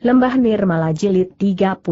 Lembah Nirmala Jilid 39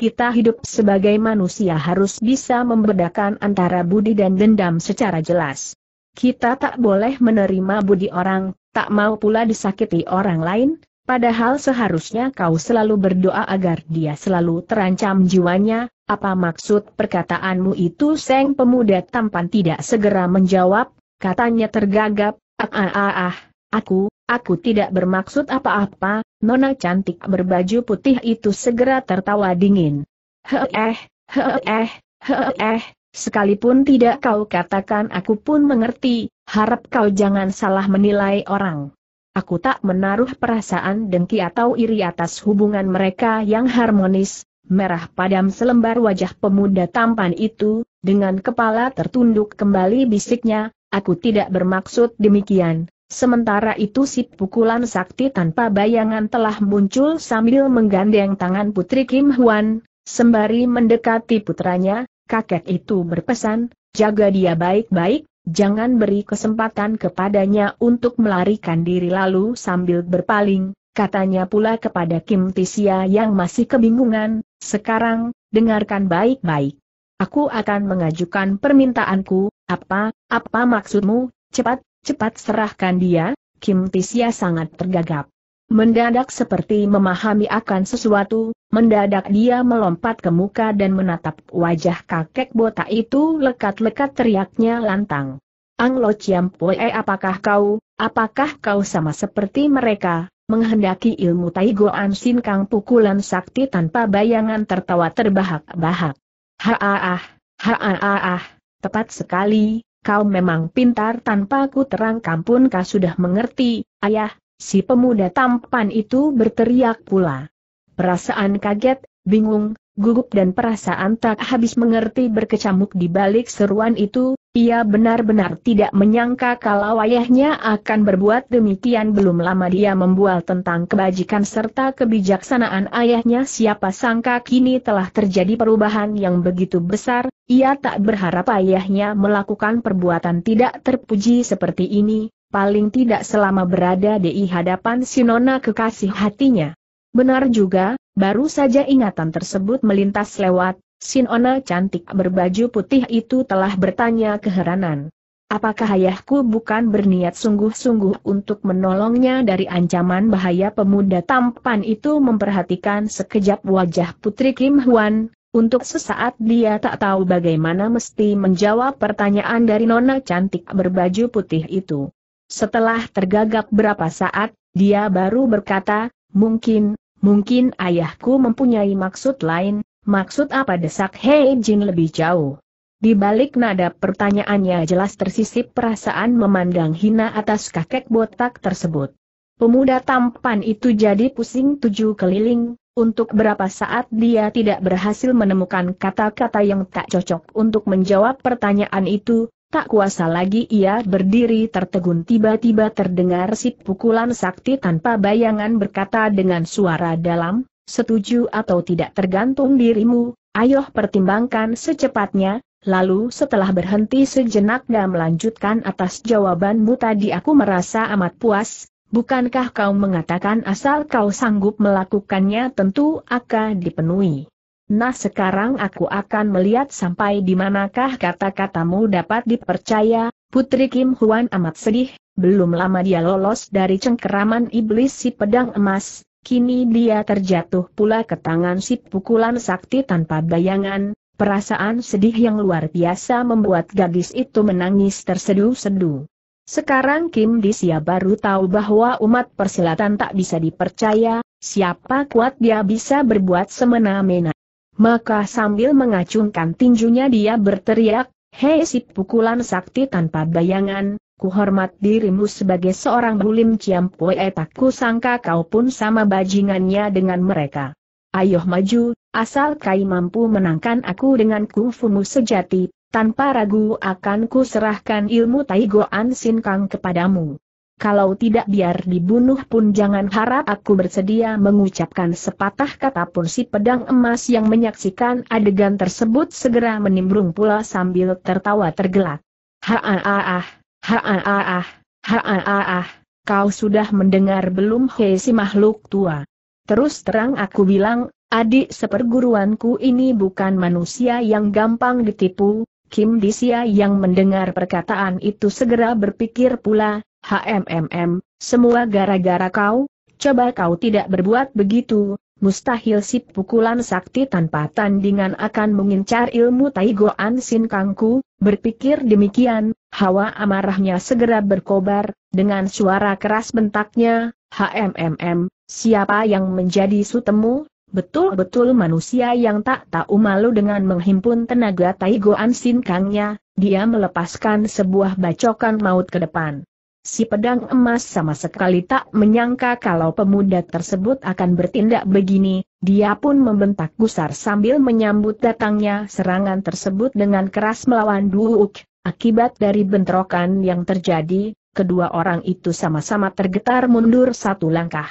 Kita hidup sebagai manusia harus bisa membedakan antara budi dan dendam secara jelas. Kita tak boleh menerima budi orang, tak mau pula disakiti orang lain, padahal seharusnya kau selalu berdoa agar dia selalu terancam jiwanya, apa maksud perkataanmu itu Seng pemuda tampan tidak segera menjawab, katanya tergagap, ah ah ah, ah aku, Aku tidak bermaksud apa-apa, nona cantik berbaju putih itu segera tertawa dingin. Heeh, heeh, heeh, sekalipun tidak kau katakan aku pun mengerti, harap kau jangan salah menilai orang. Aku tak menaruh perasaan dengki atau iri atas hubungan mereka yang harmonis, merah padam selembar wajah pemuda tampan itu, dengan kepala tertunduk kembali bisiknya, aku tidak bermaksud demikian, Sementara itu si pukulan sakti tanpa bayangan telah muncul sambil menggandeng tangan putri Kim Hwan, sembari mendekati putranya, kakek itu berpesan, jaga dia baik-baik, jangan beri kesempatan kepadanya untuk melarikan diri lalu sambil berpaling, katanya pula kepada Kim Tisia yang masih kebingungan, sekarang, dengarkan baik-baik. Aku akan mengajukan permintaanku, apa, apa maksudmu, cepat, cepat serahkan dia, Kim Tisya sangat tergagap. Mendadak seperti memahami akan sesuatu, mendadak dia melompat ke muka dan menatap wajah kakek botak itu lekat-lekat teriaknya lantang. Ang Lo Chiam Poe eh, apakah kau, apakah kau sama seperti mereka, menghendaki ilmu Tai-Go-An Sin Kang pukulan sakti tanpa bayangan tertawa terbahak-bahak. Haaah, haaah, tepat sekali, kau memang pintar tanpa ku terangkan pun kau sudah mengerti, ayah, si pemuda tampan itu berteriak pula. Perasaan kaget, bingung, gugup dan perasaan tak habis mengerti berkecamuk di balik seruan itu, ia benar-benar tidak menyangka kalau ayahnya akan berbuat demikian belum lama dia membual tentang kebajikan serta kebijaksanaan ayahnya siapa sangka kini telah terjadi perubahan yang begitu besar, ia tak berharap ayahnya melakukan perbuatan tidak terpuji seperti ini, paling tidak selama berada di hadapan Sinona kekasih hatinya. Benar juga, baru saja ingatan tersebut melintas lewat, Sinona cantik berbaju putih itu telah bertanya keheranan. Apakah ayahku bukan berniat sungguh-sungguh untuk menolongnya dari ancaman bahaya pemuda tampan itu memperhatikan sekejap wajah putri Kim Hwan. untuk sesaat dia tak tahu bagaimana mesti menjawab pertanyaan dari nona cantik berbaju putih itu. Setelah tergagap berapa saat, dia baru berkata, mungkin, mungkin ayahku mempunyai maksud lain, Maksud apa desak Hei Jin lebih jauh? Di balik nada pertanyaannya jelas tersisip perasaan memandang hina atas kakek botak tersebut. Pemuda tampan itu jadi pusing tujuh keliling, untuk berapa saat dia tidak berhasil menemukan kata-kata yang tak cocok untuk menjawab pertanyaan itu, tak kuasa lagi ia berdiri tertegun tiba-tiba terdengar sip pukulan sakti tanpa bayangan berkata dengan suara dalam, setuju atau tidak tergantung dirimu, ayo pertimbangkan secepatnya, lalu setelah berhenti sejenak dan melanjutkan atas jawabanmu tadi aku merasa amat puas, bukankah kau mengatakan asal kau sanggup melakukannya tentu akan dipenuhi. Nah sekarang aku akan melihat sampai di manakah kata-katamu dapat dipercaya, Putri Kim Huan amat sedih, belum lama dia lolos dari cengkeraman iblis si pedang emas, Kini dia terjatuh pula ke tangan si pukulan sakti tanpa bayangan, perasaan sedih yang luar biasa membuat gadis itu menangis tersedu sedu Sekarang Kim Disia baru tahu bahwa umat persilatan tak bisa dipercaya, siapa kuat dia bisa berbuat semena-mena. Maka sambil mengacungkan tinjunya dia berteriak, Hei si pukulan sakti tanpa bayangan, kuhormat dirimu sebagai seorang bulim ciampue ku sangka kau pun sama bajingannya dengan mereka. Ayo maju, asal kai mampu menangkan aku dengan kungfumu sejati, tanpa ragu akan ku serahkan ilmu Taigoan Kang kepadamu. Kalau tidak biar dibunuh pun jangan harap aku bersedia mengucapkan sepatah kata pun si pedang emas yang menyaksikan adegan tersebut segera menimbrung pula sambil tertawa tergelak. Ha ah Haa ah ah, ha ah ah, kau sudah mendengar belum hei si makhluk tua. Terus terang aku bilang, adik seperguruanku ini bukan manusia yang gampang ditipu, Kim Disia yang mendengar perkataan itu segera berpikir pula, HMMM, semua gara-gara kau, coba kau tidak berbuat begitu, mustahil si pukulan sakti tanpa tandingan akan mengincar ilmu Taigo Ansin Kangku, berpikir demikian, Hawa amarahnya segera berkobar, dengan suara keras bentaknya, HMMM, siapa yang menjadi sutemu, betul-betul manusia yang tak tahu malu dengan menghimpun tenaga Taigoan Sinkangnya, dia melepaskan sebuah bacokan maut ke depan. Si pedang emas sama sekali tak menyangka kalau pemuda tersebut akan bertindak begini, dia pun membentak gusar sambil menyambut datangnya serangan tersebut dengan keras melawan Duuk, Akibat dari bentrokan yang terjadi, kedua orang itu sama-sama tergetar mundur satu langkah.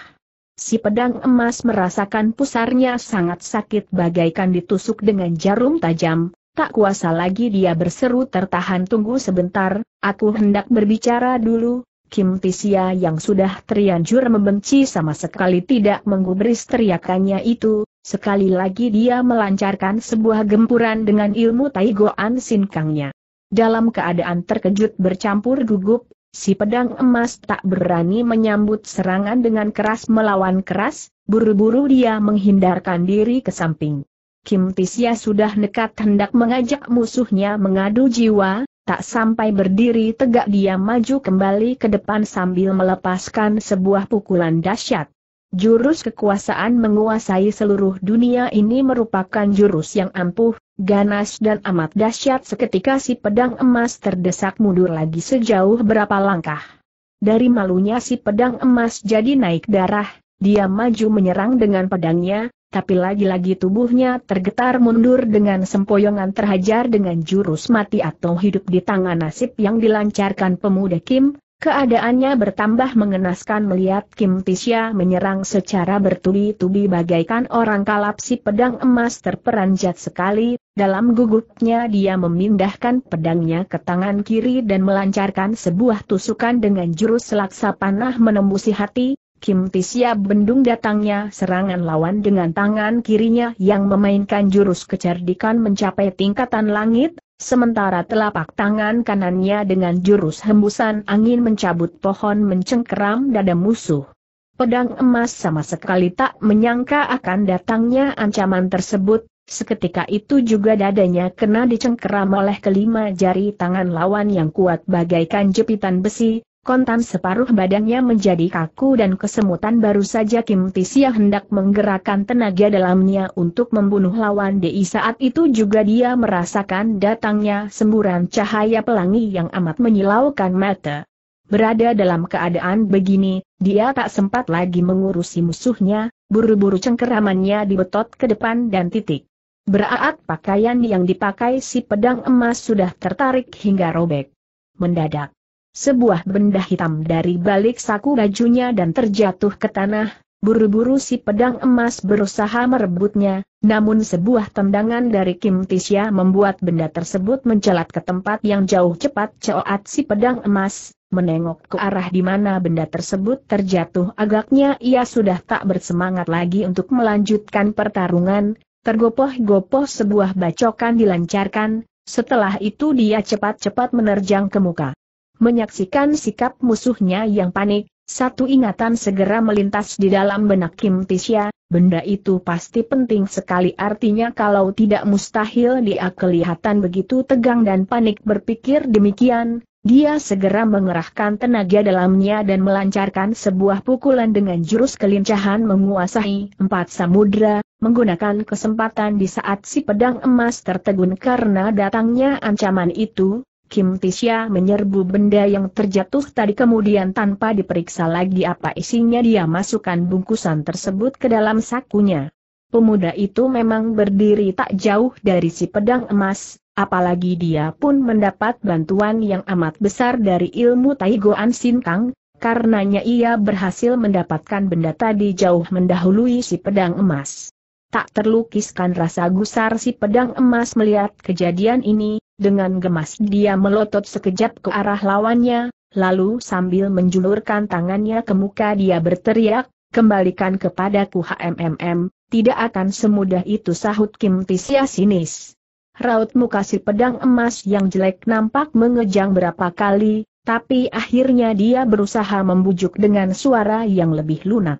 Si pedang emas merasakan pusarnya sangat sakit bagaikan ditusuk dengan jarum tajam, tak kuasa lagi dia berseru tertahan tunggu sebentar, aku hendak berbicara dulu, Kim Tisia yang sudah terianjur membenci sama sekali tidak menggubris teriakannya itu, sekali lagi dia melancarkan sebuah gempuran dengan ilmu Taigoan Sinkangnya. Dalam keadaan terkejut bercampur gugup, si pedang emas tak berani menyambut serangan dengan keras melawan keras, buru-buru dia menghindarkan diri ke samping. Kim Tisya sudah nekat hendak mengajak musuhnya mengadu jiwa, tak sampai berdiri tegak dia maju kembali ke depan sambil melepaskan sebuah pukulan dahsyat. Jurus kekuasaan menguasai seluruh dunia ini merupakan jurus yang ampuh, ganas dan amat dahsyat seketika si pedang emas terdesak mundur lagi sejauh berapa langkah. Dari malunya si pedang emas jadi naik darah, dia maju menyerang dengan pedangnya, tapi lagi-lagi tubuhnya tergetar mundur dengan sempoyongan terhajar dengan jurus mati atau hidup di tangan nasib yang dilancarkan pemuda Kim, Keadaannya bertambah mengenaskan melihat Kim Tisya menyerang secara bertubi-tubi bagaikan orang kalap si pedang emas terperanjat sekali, dalam gugupnya dia memindahkan pedangnya ke tangan kiri dan melancarkan sebuah tusukan dengan jurus selaksa panah menembusi hati, Kim Tisya bendung datangnya serangan lawan dengan tangan kirinya yang memainkan jurus kecerdikan mencapai tingkatan langit, Sementara telapak tangan kanannya dengan jurus hembusan angin mencabut pohon mencengkeram dada musuh. Pedang emas sama sekali tak menyangka akan datangnya ancaman tersebut, seketika itu juga dadanya kena dicengkeram oleh kelima jari tangan lawan yang kuat bagaikan jepitan besi, Kontan separuh badannya menjadi kaku dan kesemutan baru saja Kim Tisia hendak menggerakkan tenaga dalamnya untuk membunuh lawan di saat itu juga dia merasakan datangnya semburan cahaya pelangi yang amat menyilaukan mata. Berada dalam keadaan begini, dia tak sempat lagi mengurusi musuhnya, buru-buru cengkeramannya dibetot ke depan dan titik. Beraat pakaian yang dipakai si pedang emas sudah tertarik hingga robek. Mendadak, sebuah benda hitam dari balik saku bajunya dan terjatuh ke tanah, buru-buru si pedang emas berusaha merebutnya, namun sebuah tendangan dari Kim Tisya membuat benda tersebut mencelat ke tempat yang jauh cepat coat si pedang emas, menengok ke arah di mana benda tersebut terjatuh agaknya ia sudah tak bersemangat lagi untuk melanjutkan pertarungan, tergopoh-gopoh sebuah bacokan dilancarkan, setelah itu dia cepat-cepat menerjang ke muka. Menyaksikan sikap musuhnya yang panik, satu ingatan segera melintas di dalam benak Kim Tisha, benda itu pasti penting sekali artinya kalau tidak mustahil dia kelihatan begitu tegang dan panik berpikir demikian, dia segera mengerahkan tenaga dalamnya dan melancarkan sebuah pukulan dengan jurus kelincahan menguasai empat samudra, menggunakan kesempatan di saat si pedang emas tertegun karena datangnya ancaman itu, Kim Tisha menyerbu benda yang terjatuh tadi kemudian tanpa diperiksa lagi apa isinya dia masukkan bungkusan tersebut ke dalam sakunya. Pemuda itu memang berdiri tak jauh dari si pedang emas, apalagi dia pun mendapat bantuan yang amat besar dari ilmu Taigoan Sinkang, karenanya ia berhasil mendapatkan benda tadi jauh mendahului si pedang emas tak terlukiskan rasa gusar si pedang emas melihat kejadian ini, dengan gemas dia melotot sekejap ke arah lawannya, lalu sambil menjulurkan tangannya ke muka dia berteriak, kembalikan kepadaku HMMM, tidak akan semudah itu sahut Kim Tisya sinis. Raut muka si pedang emas yang jelek nampak mengejang berapa kali, tapi akhirnya dia berusaha membujuk dengan suara yang lebih lunak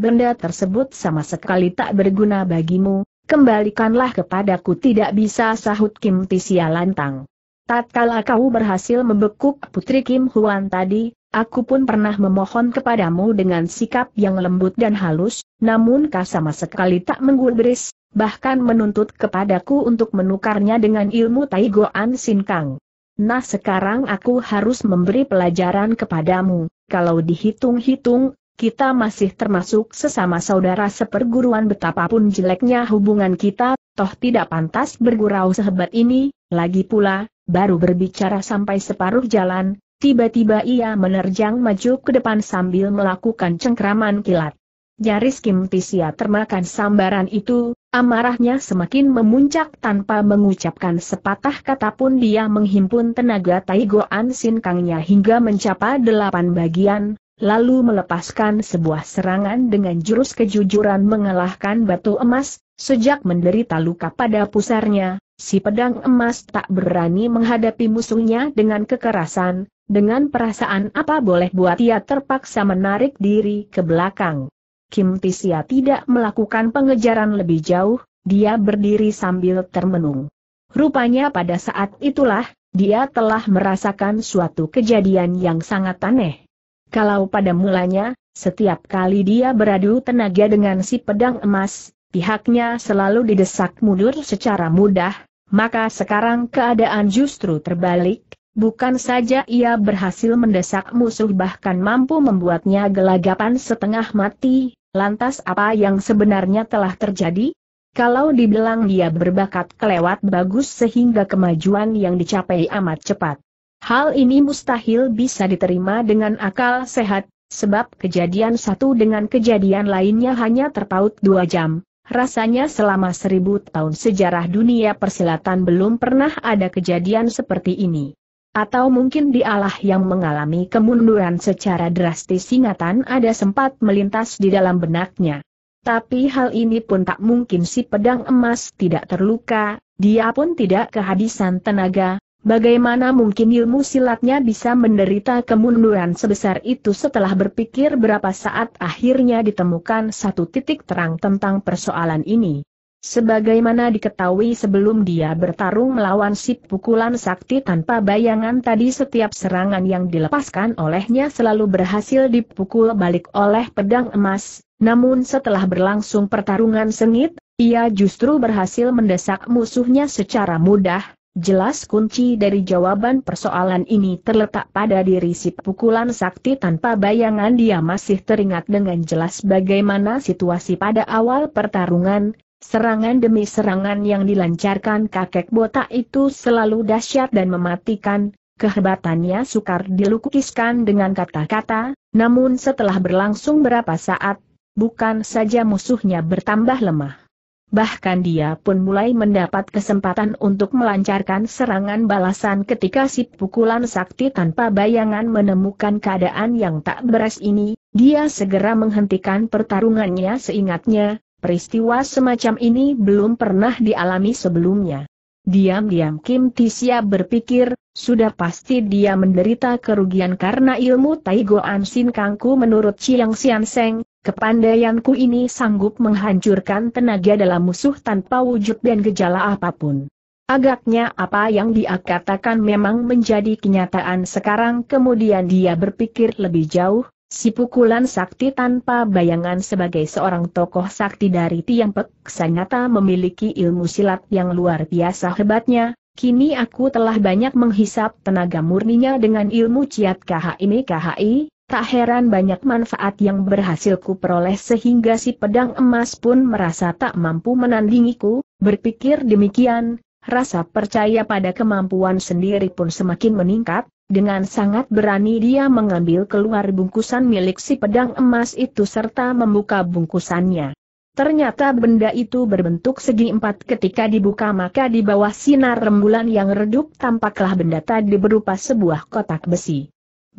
benda tersebut sama sekali tak berguna bagimu, kembalikanlah kepadaku tidak bisa sahut Kim Tisia lantang. Tatkala kau berhasil membekuk Putri Kim Huan tadi, aku pun pernah memohon kepadamu dengan sikap yang lembut dan halus, namun kau sama sekali tak menggubris, bahkan menuntut kepadaku untuk menukarnya dengan ilmu Taigoan Kang. Nah sekarang aku harus memberi pelajaran kepadamu, kalau dihitung-hitung, kita masih termasuk sesama saudara seperguruan betapapun jeleknya hubungan kita, toh tidak pantas bergurau sehebat ini, lagi pula, baru berbicara sampai separuh jalan, tiba-tiba ia menerjang maju ke depan sambil melakukan cengkraman kilat. Nyaris Kim Tisia termakan sambaran itu, amarahnya semakin memuncak tanpa mengucapkan sepatah kata pun dia menghimpun tenaga Taigoan Sin Kangnya hingga mencapai delapan bagian, lalu melepaskan sebuah serangan dengan jurus kejujuran mengalahkan batu emas, sejak menderita luka pada pusarnya, si pedang emas tak berani menghadapi musuhnya dengan kekerasan, dengan perasaan apa boleh buat ia terpaksa menarik diri ke belakang. Kim Tisia tidak melakukan pengejaran lebih jauh, dia berdiri sambil termenung. Rupanya pada saat itulah, dia telah merasakan suatu kejadian yang sangat aneh. Kalau pada mulanya, setiap kali dia beradu tenaga dengan si pedang emas, pihaknya selalu didesak mundur secara mudah, maka sekarang keadaan justru terbalik, bukan saja ia berhasil mendesak musuh bahkan mampu membuatnya gelagapan setengah mati, lantas apa yang sebenarnya telah terjadi? Kalau dibilang dia berbakat kelewat bagus sehingga kemajuan yang dicapai amat cepat. Hal ini mustahil bisa diterima dengan akal sehat, sebab kejadian satu dengan kejadian lainnya hanya terpaut dua jam. Rasanya selama seribu tahun sejarah dunia persilatan belum pernah ada kejadian seperti ini. Atau mungkin dialah yang mengalami kemunduran secara drastis ingatan ada sempat melintas di dalam benaknya. Tapi hal ini pun tak mungkin si pedang emas tidak terluka, dia pun tidak kehabisan tenaga, Bagaimana mungkin ilmu silatnya bisa menderita kemunduran sebesar itu setelah berpikir berapa saat akhirnya ditemukan satu titik terang tentang persoalan ini. Sebagaimana diketahui sebelum dia bertarung melawan si pukulan sakti tanpa bayangan tadi setiap serangan yang dilepaskan olehnya selalu berhasil dipukul balik oleh pedang emas, namun setelah berlangsung pertarungan sengit, ia justru berhasil mendesak musuhnya secara mudah, Jelas kunci dari jawaban persoalan ini terletak pada diri si pukulan sakti tanpa bayangan dia masih teringat dengan jelas bagaimana situasi pada awal pertarungan, serangan demi serangan yang dilancarkan kakek botak itu selalu dahsyat dan mematikan, kehebatannya sukar dilukiskan dengan kata-kata, namun setelah berlangsung berapa saat, bukan saja musuhnya bertambah lemah bahkan dia pun mulai mendapat kesempatan untuk melancarkan serangan balasan ketika si pukulan sakti tanpa bayangan menemukan keadaan yang tak beres ini, dia segera menghentikan pertarungannya seingatnya, peristiwa semacam ini belum pernah dialami sebelumnya. Diam-diam Kim Tisia berpikir, sudah pasti dia menderita kerugian karena ilmu Taigo Ansin Kangku menurut Chiang Sian Seng, Kepandaianku ini sanggup menghancurkan tenaga dalam musuh tanpa wujud dan gejala apapun. Agaknya apa yang dia katakan memang menjadi kenyataan sekarang kemudian dia berpikir lebih jauh, si pukulan sakti tanpa bayangan sebagai seorang tokoh sakti dari tiang pek Sanyata memiliki ilmu silat yang luar biasa hebatnya, kini aku telah banyak menghisap tenaga murninya dengan ilmu ciat KHI KHI, Tak heran banyak manfaat yang berhasil ku sehingga si pedang emas pun merasa tak mampu menandingiku, berpikir demikian, rasa percaya pada kemampuan sendiri pun semakin meningkat, dengan sangat berani dia mengambil keluar bungkusan milik si pedang emas itu serta membuka bungkusannya. Ternyata benda itu berbentuk segi empat ketika dibuka maka di bawah sinar rembulan yang redup tampaklah benda tadi berupa sebuah kotak besi.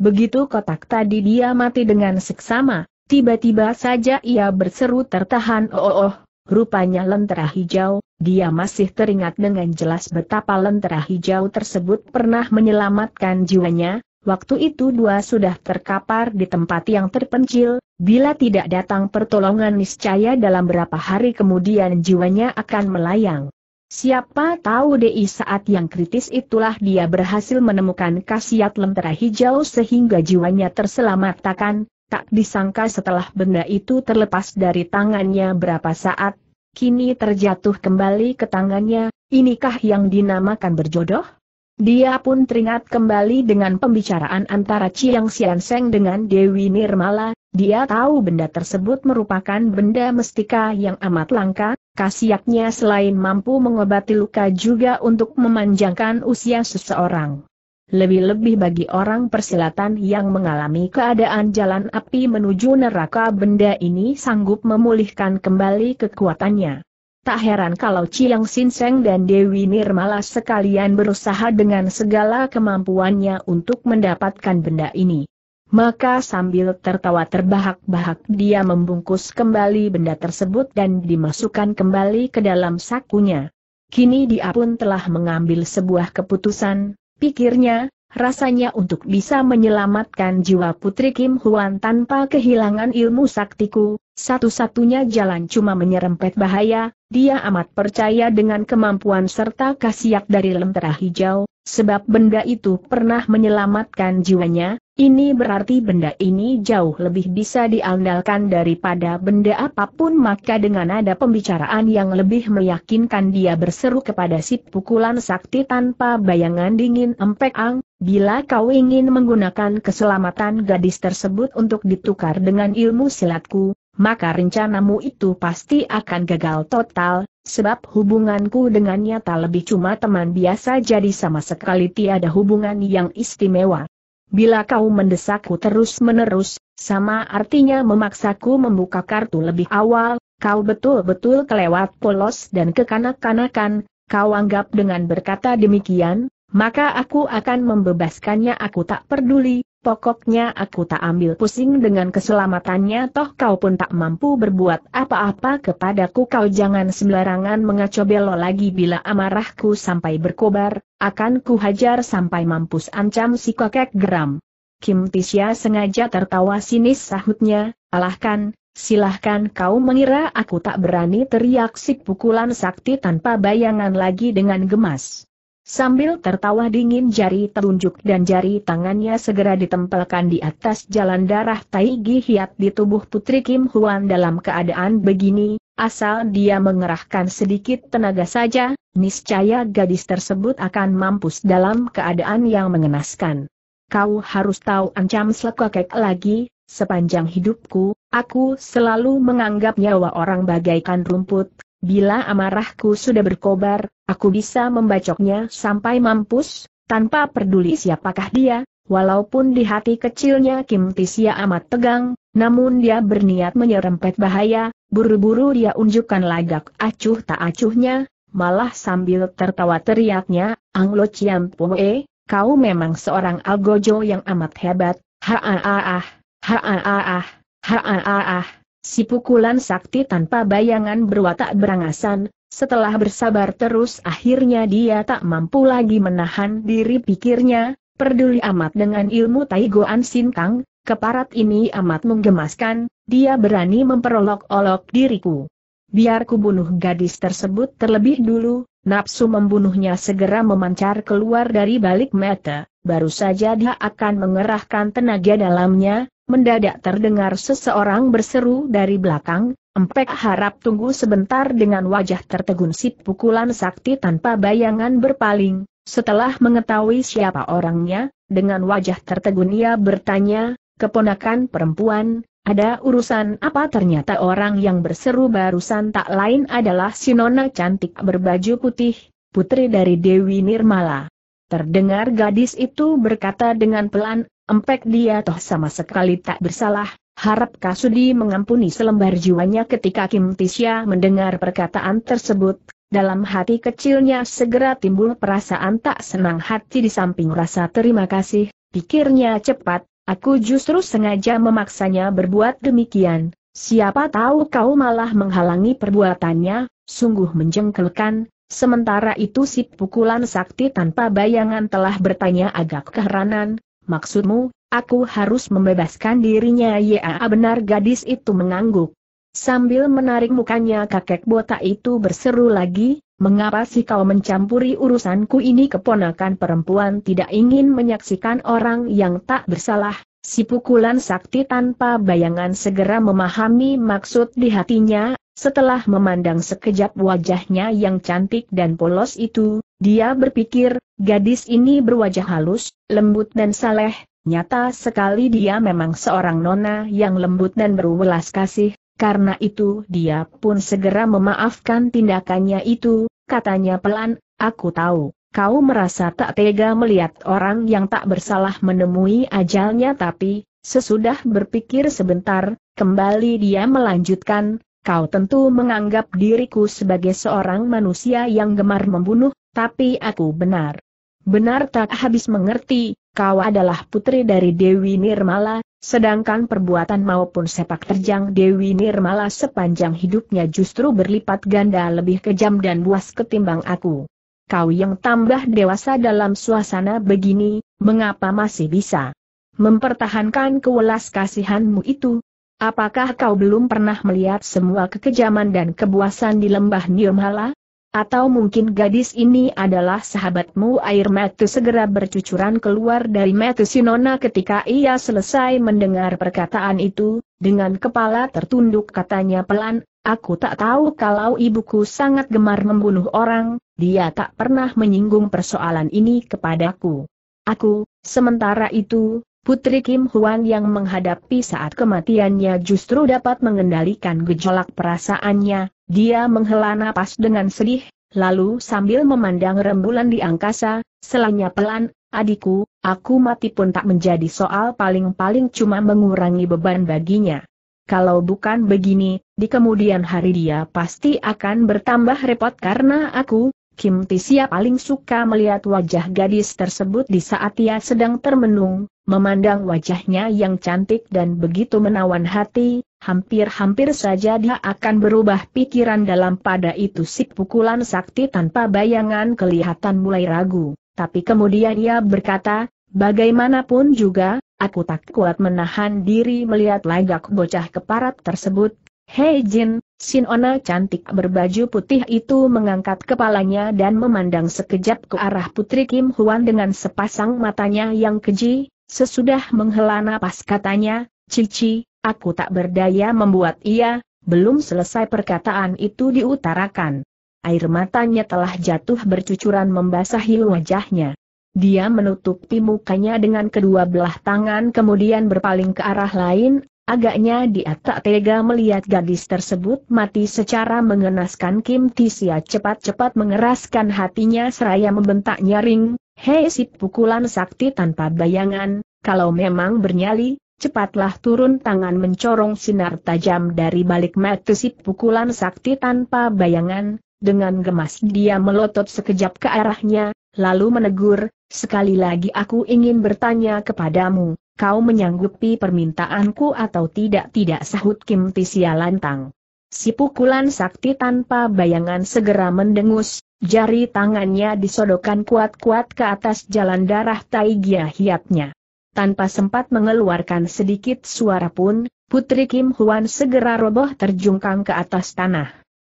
Begitu kotak tadi dia mati dengan seksama, tiba-tiba saja ia berseru tertahan oh, oh oh, rupanya lentera hijau, dia masih teringat dengan jelas betapa lentera hijau tersebut pernah menyelamatkan jiwanya, waktu itu dua sudah terkapar di tempat yang terpencil, bila tidak datang pertolongan niscaya dalam berapa hari kemudian jiwanya akan melayang. Siapa tahu di saat yang kritis itulah dia berhasil menemukan khasiat lentera hijau sehingga jiwanya terselamatkan, tak disangka setelah benda itu terlepas dari tangannya berapa saat, kini terjatuh kembali ke tangannya, inikah yang dinamakan berjodoh? Dia pun teringat kembali dengan pembicaraan antara Chiang Sian Seng dengan Dewi Nirmala, dia tahu benda tersebut merupakan benda mestika yang amat langka, khasiatnya selain mampu mengobati luka juga untuk memanjangkan usia seseorang. Lebih-lebih bagi orang persilatan yang mengalami keadaan jalan api menuju neraka benda ini sanggup memulihkan kembali kekuatannya. Tak heran kalau Chiang Sinseng dan Dewi Nirmala sekalian berusaha dengan segala kemampuannya untuk mendapatkan benda ini. Maka sambil tertawa terbahak-bahak dia membungkus kembali benda tersebut dan dimasukkan kembali ke dalam sakunya. Kini dia pun telah mengambil sebuah keputusan, pikirnya, rasanya untuk bisa menyelamatkan jiwa Putri Kim Huan tanpa kehilangan ilmu saktiku, satu-satunya jalan cuma menyerempet bahaya, dia amat percaya dengan kemampuan serta khasiat dari lentera hijau, sebab benda itu pernah menyelamatkan jiwanya, ini berarti benda ini jauh lebih bisa diandalkan daripada benda apapun maka dengan ada pembicaraan yang lebih meyakinkan dia berseru kepada si pukulan sakti tanpa bayangan dingin empek ang, bila kau ingin menggunakan keselamatan gadis tersebut untuk ditukar dengan ilmu silatku, maka rencanamu itu pasti akan gagal total, sebab hubunganku dengannya tak lebih cuma teman biasa jadi sama sekali tiada hubungan yang istimewa. Bila kau mendesakku terus-menerus, sama artinya memaksaku membuka kartu lebih awal, kau betul-betul kelewat polos dan kekanak-kanakan, kau anggap dengan berkata demikian, maka aku akan membebaskannya aku tak peduli, Pokoknya aku tak ambil pusing dengan keselamatannya toh kau pun tak mampu berbuat apa-apa kepadaku kau jangan sembarangan mengaco belo lagi bila amarahku sampai berkobar, akan ku hajar sampai mampus ancam si kakek geram. Kim Tisya sengaja tertawa sinis sahutnya, alahkan, silahkan kau mengira aku tak berani teriak si pukulan sakti tanpa bayangan lagi dengan gemas. Sambil tertawa dingin jari telunjuk dan jari tangannya segera ditempelkan di atas jalan darah Taigi Hiat di tubuh Putri Kim Huan dalam keadaan begini, asal dia mengerahkan sedikit tenaga saja, niscaya gadis tersebut akan mampus dalam keadaan yang mengenaskan. Kau harus tahu ancam selekekek lagi, sepanjang hidupku, aku selalu menganggap nyawa orang bagaikan rumput, Bila amarahku sudah berkobar, aku bisa membacoknya sampai mampus, tanpa peduli siapakah dia, walaupun di hati kecilnya Kim Tisya amat tegang, namun dia berniat menyerempet bahaya, buru-buru dia unjukkan lagak acuh tak acuhnya, malah sambil tertawa teriaknya, Anglo Chiam Poe, kau memang seorang algojo yang amat hebat, ha ah ah ah, ha ah ah ah, ha ah ah ah. Si pukulan sakti tanpa bayangan berwatak berangasan, setelah bersabar terus akhirnya dia tak mampu lagi menahan diri pikirnya, peduli amat dengan ilmu Taigoan Sintang, keparat ini amat menggemaskan, dia berani memperolok-olok diriku. Biar ku bunuh gadis tersebut terlebih dulu, nafsu membunuhnya segera memancar keluar dari balik mata, baru saja dia akan mengerahkan tenaga dalamnya, mendadak terdengar seseorang berseru dari belakang, Empek harap tunggu sebentar dengan wajah tertegun si pukulan sakti tanpa bayangan berpaling, setelah mengetahui siapa orangnya, dengan wajah tertegun ia bertanya, keponakan perempuan, ada urusan apa ternyata orang yang berseru barusan tak lain adalah si nona cantik berbaju putih, putri dari Dewi Nirmala. Terdengar gadis itu berkata dengan pelan, empek dia toh sama sekali tak bersalah, harap Kasudi mengampuni selembar jiwanya ketika Kim Tisya mendengar perkataan tersebut, dalam hati kecilnya segera timbul perasaan tak senang hati di samping rasa terima kasih, pikirnya cepat, aku justru sengaja memaksanya berbuat demikian. Siapa tahu kau malah menghalangi perbuatannya, sungguh menjengkelkan, sementara itu si pukulan sakti tanpa bayangan telah bertanya agak keheranan, Maksudmu, aku harus membebaskan dirinya ya benar gadis itu mengangguk. Sambil menarik mukanya kakek botak itu berseru lagi, mengapa sih kau mencampuri urusanku ini keponakan perempuan tidak ingin menyaksikan orang yang tak bersalah, si pukulan sakti tanpa bayangan segera memahami maksud di hatinya, setelah memandang sekejap wajahnya yang cantik dan polos itu, dia berpikir, Gadis ini berwajah halus, lembut dan saleh, nyata sekali dia memang seorang nona yang lembut dan berwelas kasih, karena itu dia pun segera memaafkan tindakannya itu, katanya pelan, aku tahu, kau merasa tak tega melihat orang yang tak bersalah menemui ajalnya tapi, sesudah berpikir sebentar, kembali dia melanjutkan, kau tentu menganggap diriku sebagai seorang manusia yang gemar membunuh, tapi aku benar. Benar tak habis mengerti, kau adalah putri dari Dewi Nirmala, sedangkan perbuatan maupun sepak terjang Dewi Nirmala sepanjang hidupnya justru berlipat ganda lebih kejam dan buas ketimbang aku. Kau yang tambah dewasa dalam suasana begini, mengapa masih bisa mempertahankan kewelas kasihanmu itu? Apakah kau belum pernah melihat semua kekejaman dan kebuasan di lembah Nirmala? Atau mungkin gadis ini adalah sahabatmu air mata segera bercucuran keluar dari mata Sinona ketika ia selesai mendengar perkataan itu, dengan kepala tertunduk katanya pelan, Aku tak tahu kalau ibuku sangat gemar membunuh orang, dia tak pernah menyinggung persoalan ini kepadaku. Aku, sementara itu, Putri Kim Huan yang menghadapi saat kematiannya justru dapat mengendalikan gejolak perasaannya, dia menghela napas dengan sedih, lalu sambil memandang rembulan di angkasa, selanya pelan, adikku, aku mati pun tak menjadi soal paling-paling cuma mengurangi beban baginya. Kalau bukan begini, di kemudian hari dia pasti akan bertambah repot karena aku, Kim Tisia paling suka melihat wajah gadis tersebut di saat ia sedang termenung, memandang wajahnya yang cantik dan begitu menawan hati, hampir-hampir saja dia akan berubah pikiran dalam pada itu si pukulan sakti tanpa bayangan kelihatan mulai ragu. Tapi kemudian ia berkata, bagaimanapun juga, aku tak kuat menahan diri melihat lagak bocah keparat tersebut. Hei Jin, Sinona cantik berbaju putih itu mengangkat kepalanya dan memandang sekejap ke arah Putri Kim Huan dengan sepasang matanya yang keji, sesudah menghela napas katanya, Cici, Aku tak berdaya membuat ia, belum selesai perkataan itu diutarakan. Air matanya telah jatuh bercucuran membasahi wajahnya. Dia menutupi mukanya dengan kedua belah tangan kemudian berpaling ke arah lain, agaknya dia tak tega melihat gadis tersebut mati secara mengenaskan Kim Tisia cepat-cepat mengeraskan hatinya seraya membentak nyaring, hei si pukulan sakti tanpa bayangan, kalau memang bernyali, cepatlah turun tangan mencorong sinar tajam dari balik mata si pukulan sakti tanpa bayangan, dengan gemas dia melotot sekejap ke arahnya, lalu menegur, sekali lagi aku ingin bertanya kepadamu, kau menyanggupi permintaanku atau tidak-tidak sahut Kim Tisia lantang. Si pukulan sakti tanpa bayangan segera mendengus, jari tangannya disodokkan kuat-kuat ke atas jalan darah Taigia hiatnya tanpa sempat mengeluarkan sedikit suara pun, Putri Kim Huan segera roboh terjungkang ke atas tanah.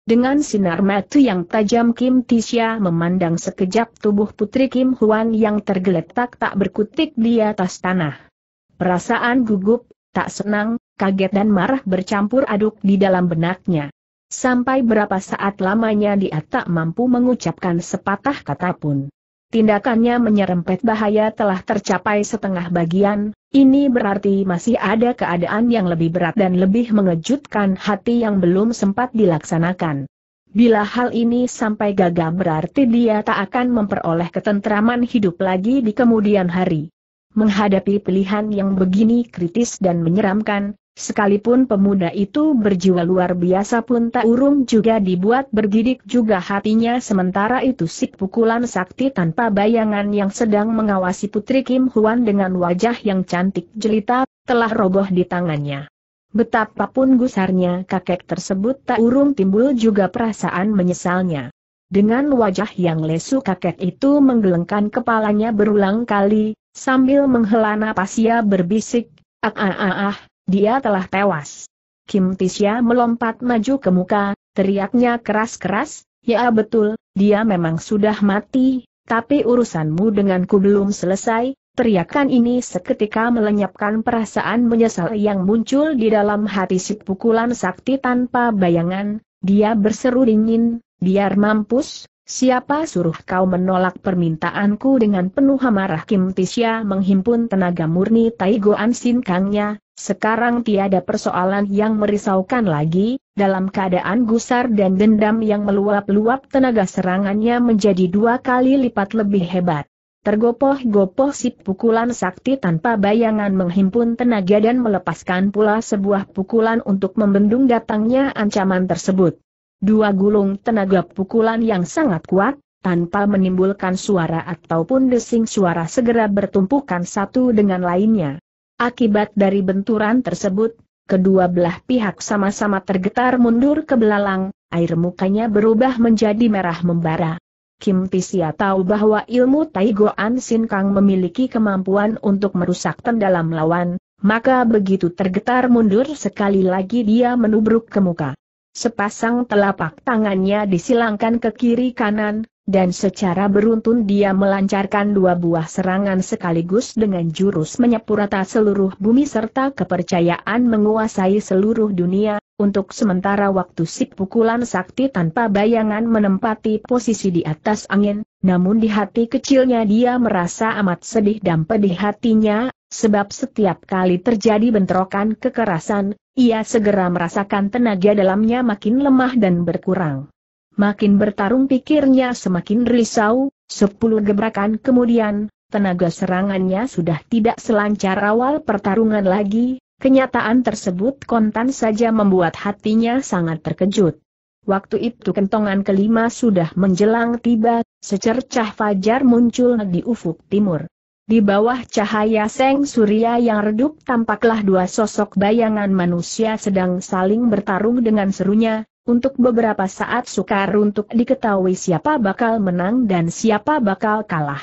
Dengan sinar mata yang tajam Kim Tisha memandang sekejap tubuh Putri Kim Huan yang tergeletak tak berkutik di atas tanah. Perasaan gugup, tak senang, kaget dan marah bercampur aduk di dalam benaknya. Sampai berapa saat lamanya dia tak mampu mengucapkan sepatah kata pun. Tindakannya menyerempet bahaya telah tercapai setengah bagian, ini berarti masih ada keadaan yang lebih berat dan lebih mengejutkan hati yang belum sempat dilaksanakan. Bila hal ini sampai gagal berarti dia tak akan memperoleh ketentraman hidup lagi di kemudian hari. Menghadapi pilihan yang begini kritis dan menyeramkan, Sekalipun pemuda itu berjiwa luar biasa pun tak urung juga dibuat bergidik juga hatinya sementara itu si pukulan sakti tanpa bayangan yang sedang mengawasi putri Kim Huan dengan wajah yang cantik jelita, telah roboh di tangannya. Betapapun gusarnya kakek tersebut tak urung timbul juga perasaan menyesalnya. Dengan wajah yang lesu kakek itu menggelengkan kepalanya berulang kali, sambil menghela napas ia berbisik, ah ah ah ah, dia telah tewas. Kim Tisya melompat maju ke muka, teriaknya keras-keras, ya betul, dia memang sudah mati, tapi urusanmu denganku belum selesai, teriakan ini seketika melenyapkan perasaan menyesal yang muncul di dalam hati si pukulan sakti tanpa bayangan, dia berseru dingin, biar mampus, Siapa suruh kau menolak permintaanku dengan penuh amarah Kim Tisya menghimpun tenaga murni Taigo Sin Kangnya, sekarang tiada persoalan yang merisaukan lagi, dalam keadaan gusar dan dendam yang meluap-luap tenaga serangannya menjadi dua kali lipat lebih hebat. Tergopoh-gopoh si pukulan sakti tanpa bayangan menghimpun tenaga dan melepaskan pula sebuah pukulan untuk membendung datangnya ancaman tersebut. Dua gulung tenaga pukulan yang sangat kuat, tanpa menimbulkan suara ataupun desing suara segera bertumpukan satu dengan lainnya. Akibat dari benturan tersebut, kedua belah pihak sama-sama tergetar mundur ke belalang, air mukanya berubah menjadi merah membara. Kim Tisia tahu bahwa ilmu Taigoan Sin Kang memiliki kemampuan untuk merusak tendalam lawan, maka begitu tergetar mundur sekali lagi dia menubruk ke muka. Sepasang telapak tangannya disilangkan ke kiri kanan, dan secara beruntun dia melancarkan dua buah serangan sekaligus dengan jurus menyepurata seluruh bumi serta kepercayaan menguasai seluruh dunia, untuk sementara waktu sip pukulan sakti tanpa bayangan menempati posisi di atas angin, namun di hati kecilnya dia merasa amat sedih dan pedih hatinya, sebab setiap kali terjadi bentrokan kekerasan, ia segera merasakan tenaga dalamnya makin lemah dan berkurang. Makin bertarung pikirnya semakin risau, sepuluh gebrakan kemudian, tenaga serangannya sudah tidak selancar awal pertarungan lagi, kenyataan tersebut kontan saja membuat hatinya sangat terkejut. Waktu itu kentongan kelima sudah menjelang tiba, secercah fajar muncul di ufuk timur. Di bawah cahaya seng surya yang redup tampaklah dua sosok bayangan manusia sedang saling bertarung dengan serunya, untuk beberapa saat sukar untuk diketahui siapa bakal menang dan siapa bakal kalah.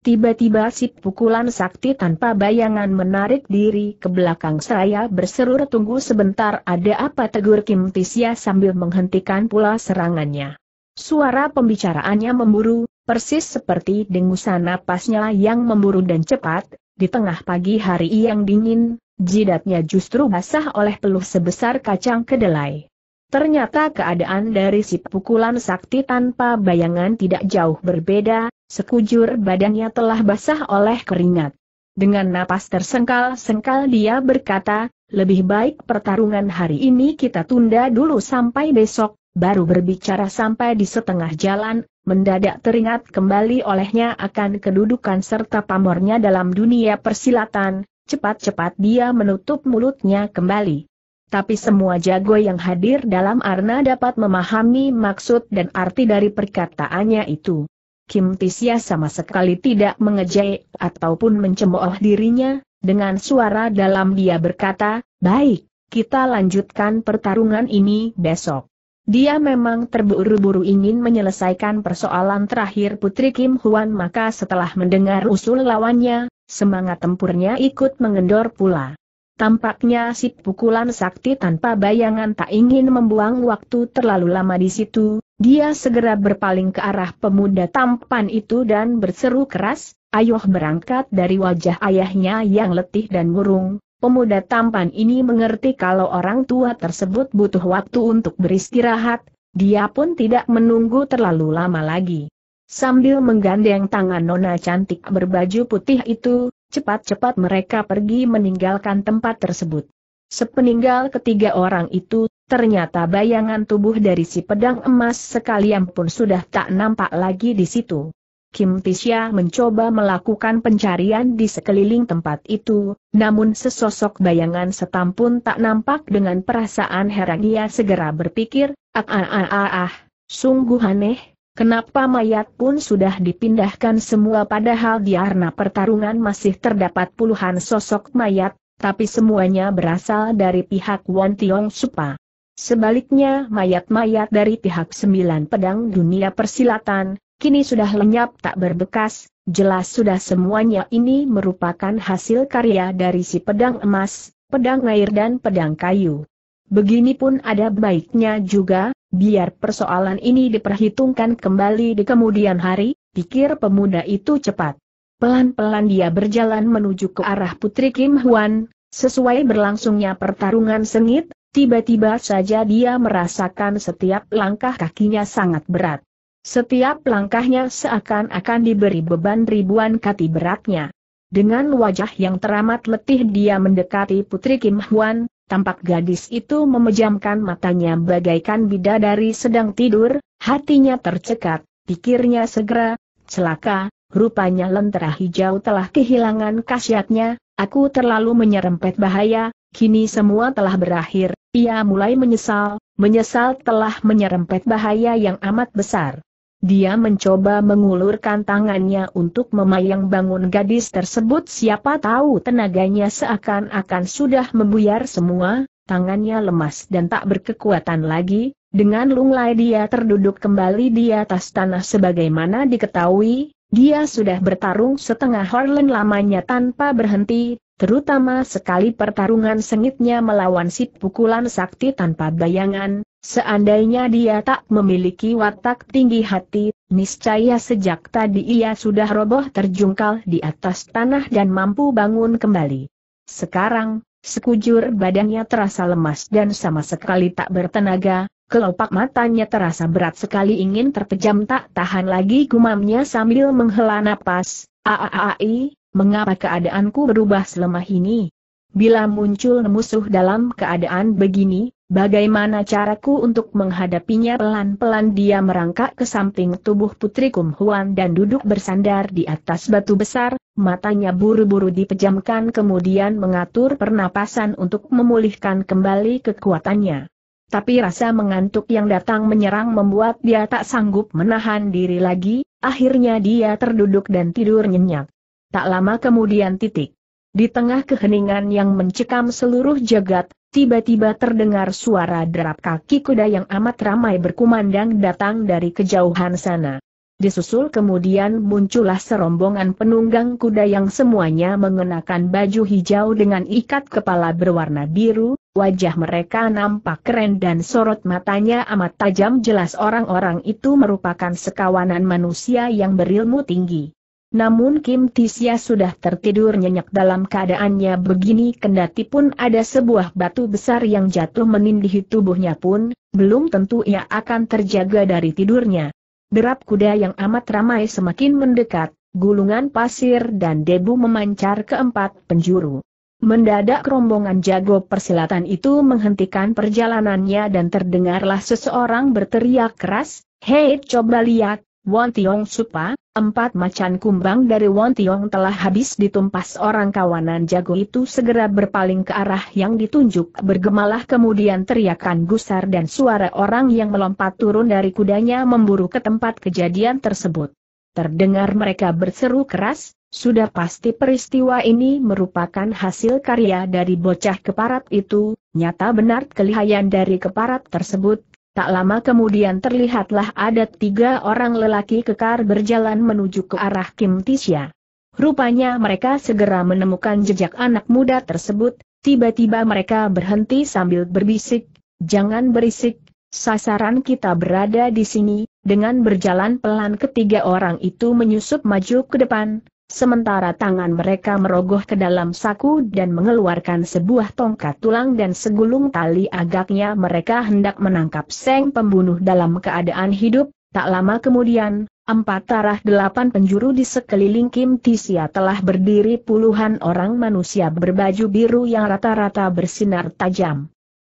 Tiba-tiba si pukulan sakti tanpa bayangan menarik diri ke belakang seraya berseru tunggu sebentar ada apa tegur Kim Tisya sambil menghentikan pula serangannya. Suara pembicaraannya memburu, persis seperti dengusan napasnya yang memburu dan cepat, di tengah pagi hari yang dingin, jidatnya justru basah oleh peluh sebesar kacang kedelai. Ternyata keadaan dari si pukulan sakti tanpa bayangan tidak jauh berbeda, sekujur badannya telah basah oleh keringat. Dengan napas tersengkal-sengkal dia berkata, lebih baik pertarungan hari ini kita tunda dulu sampai besok, baru berbicara sampai di setengah jalan, mendadak teringat kembali olehnya akan kedudukan serta pamornya dalam dunia persilatan, cepat-cepat dia menutup mulutnya kembali. Tapi semua jago yang hadir dalam arna dapat memahami maksud dan arti dari perkataannya itu. Kim Tisya sama sekali tidak mengejek ataupun mencemooh dirinya, dengan suara dalam dia berkata, baik, kita lanjutkan pertarungan ini besok. Dia memang terburu-buru ingin menyelesaikan persoalan terakhir Putri Kim Huan maka setelah mendengar usul lawannya, semangat tempurnya ikut mengendor pula. Tampaknya si pukulan sakti tanpa bayangan tak ingin membuang waktu terlalu lama di situ, dia segera berpaling ke arah pemuda tampan itu dan berseru keras, ayoh berangkat dari wajah ayahnya yang letih dan murung, Pemuda tampan ini mengerti kalau orang tua tersebut butuh waktu untuk beristirahat, dia pun tidak menunggu terlalu lama lagi. Sambil menggandeng tangan nona cantik berbaju putih itu, cepat-cepat mereka pergi meninggalkan tempat tersebut. Sepeninggal ketiga orang itu, ternyata bayangan tubuh dari si pedang emas sekalian pun sudah tak nampak lagi di situ. Kim Tisya mencoba melakukan pencarian di sekeliling tempat itu, namun sesosok bayangan setam pun tak nampak dengan perasaan heran ia segera berpikir, ah ah ah ah, ah sungguh aneh, kenapa mayat pun sudah dipindahkan semua padahal di arena pertarungan masih terdapat puluhan sosok mayat, tapi semuanya berasal dari pihak Won Tiong Supa. Sebaliknya mayat-mayat dari pihak sembilan pedang dunia persilatan, kini sudah lenyap tak berbekas, jelas sudah semuanya ini merupakan hasil karya dari si pedang emas, pedang air dan pedang kayu. Begini pun ada baiknya juga, biar persoalan ini diperhitungkan kembali di kemudian hari, pikir pemuda itu cepat. Pelan-pelan dia berjalan menuju ke arah Putri Kim Hwan. sesuai berlangsungnya pertarungan sengit, tiba-tiba saja dia merasakan setiap langkah kakinya sangat berat. Setiap langkahnya seakan-akan diberi beban ribuan kati beratnya. Dengan wajah yang teramat letih dia mendekati Putri Kim Hwan. tampak gadis itu memejamkan matanya bagaikan bidadari sedang tidur, hatinya tercekat, pikirnya segera, celaka, rupanya lentera hijau telah kehilangan khasiatnya, aku terlalu menyerempet bahaya, kini semua telah berakhir, ia mulai menyesal, menyesal telah menyerempet bahaya yang amat besar. Dia mencoba mengulurkan tangannya untuk memayang bangun gadis tersebut siapa tahu tenaganya seakan-akan sudah membuyar semua, tangannya lemas dan tak berkekuatan lagi, dengan lunglai dia terduduk kembali di atas tanah sebagaimana diketahui, dia sudah bertarung setengah Harlan lamanya tanpa berhenti, terutama sekali pertarungan sengitnya melawan si pukulan sakti tanpa bayangan, Seandainya dia tak memiliki watak tinggi hati, niscaya sejak tadi ia sudah roboh terjungkal di atas tanah dan mampu bangun kembali. Sekarang, sekujur badannya terasa lemas dan sama sekali tak bertenaga, kelopak matanya terasa berat sekali ingin terpejam tak tahan lagi gumamnya sambil menghela napas, aaai, mengapa keadaanku berubah selemah ini? Bila muncul musuh dalam keadaan begini, Bagaimana caraku untuk menghadapinya pelan-pelan dia merangkak ke samping tubuh putri Kum Huan dan duduk bersandar di atas batu besar, matanya buru-buru dipejamkan kemudian mengatur pernapasan untuk memulihkan kembali kekuatannya. Tapi rasa mengantuk yang datang menyerang membuat dia tak sanggup menahan diri lagi, akhirnya dia terduduk dan tidur nyenyak. Tak lama kemudian titik. Di tengah keheningan yang mencekam seluruh jagat, tiba-tiba terdengar suara derap kaki kuda yang amat ramai berkumandang datang dari kejauhan sana. Disusul kemudian muncullah serombongan penunggang kuda yang semuanya mengenakan baju hijau dengan ikat kepala berwarna biru, wajah mereka nampak keren dan sorot matanya amat tajam jelas orang-orang itu merupakan sekawanan manusia yang berilmu tinggi. Namun Kim Tisya sudah tertidur nyenyak dalam keadaannya begini kendati pun ada sebuah batu besar yang jatuh menindih tubuhnya pun, belum tentu ia akan terjaga dari tidurnya. Derap kuda yang amat ramai semakin mendekat, gulungan pasir dan debu memancar ke empat penjuru. Mendadak rombongan jago persilatan itu menghentikan perjalanannya dan terdengarlah seseorang berteriak keras, Hei coba lihat, Won Tiong Supa, Empat macan kumbang dari Wan Tiong telah habis ditumpas orang kawanan jago itu segera berpaling ke arah yang ditunjuk bergemalah kemudian teriakan gusar dan suara orang yang melompat turun dari kudanya memburu ke tempat kejadian tersebut. Terdengar mereka berseru keras, sudah pasti peristiwa ini merupakan hasil karya dari bocah keparat itu, nyata benar kelihayan dari keparat tersebut, Tak lama kemudian terlihatlah ada tiga orang lelaki kekar berjalan menuju ke arah Kim Tisha. Rupanya mereka segera menemukan jejak anak muda tersebut, tiba-tiba mereka berhenti sambil berbisik, jangan berisik, sasaran kita berada di sini, dengan berjalan pelan ketiga orang itu menyusup maju ke depan, Sementara tangan mereka merogoh ke dalam saku dan mengeluarkan sebuah tongkat tulang dan segulung tali agaknya mereka hendak menangkap seng pembunuh dalam keadaan hidup, tak lama kemudian, Empat arah delapan penjuru di sekeliling Kim Tisia telah berdiri puluhan orang manusia berbaju biru yang rata-rata bersinar tajam.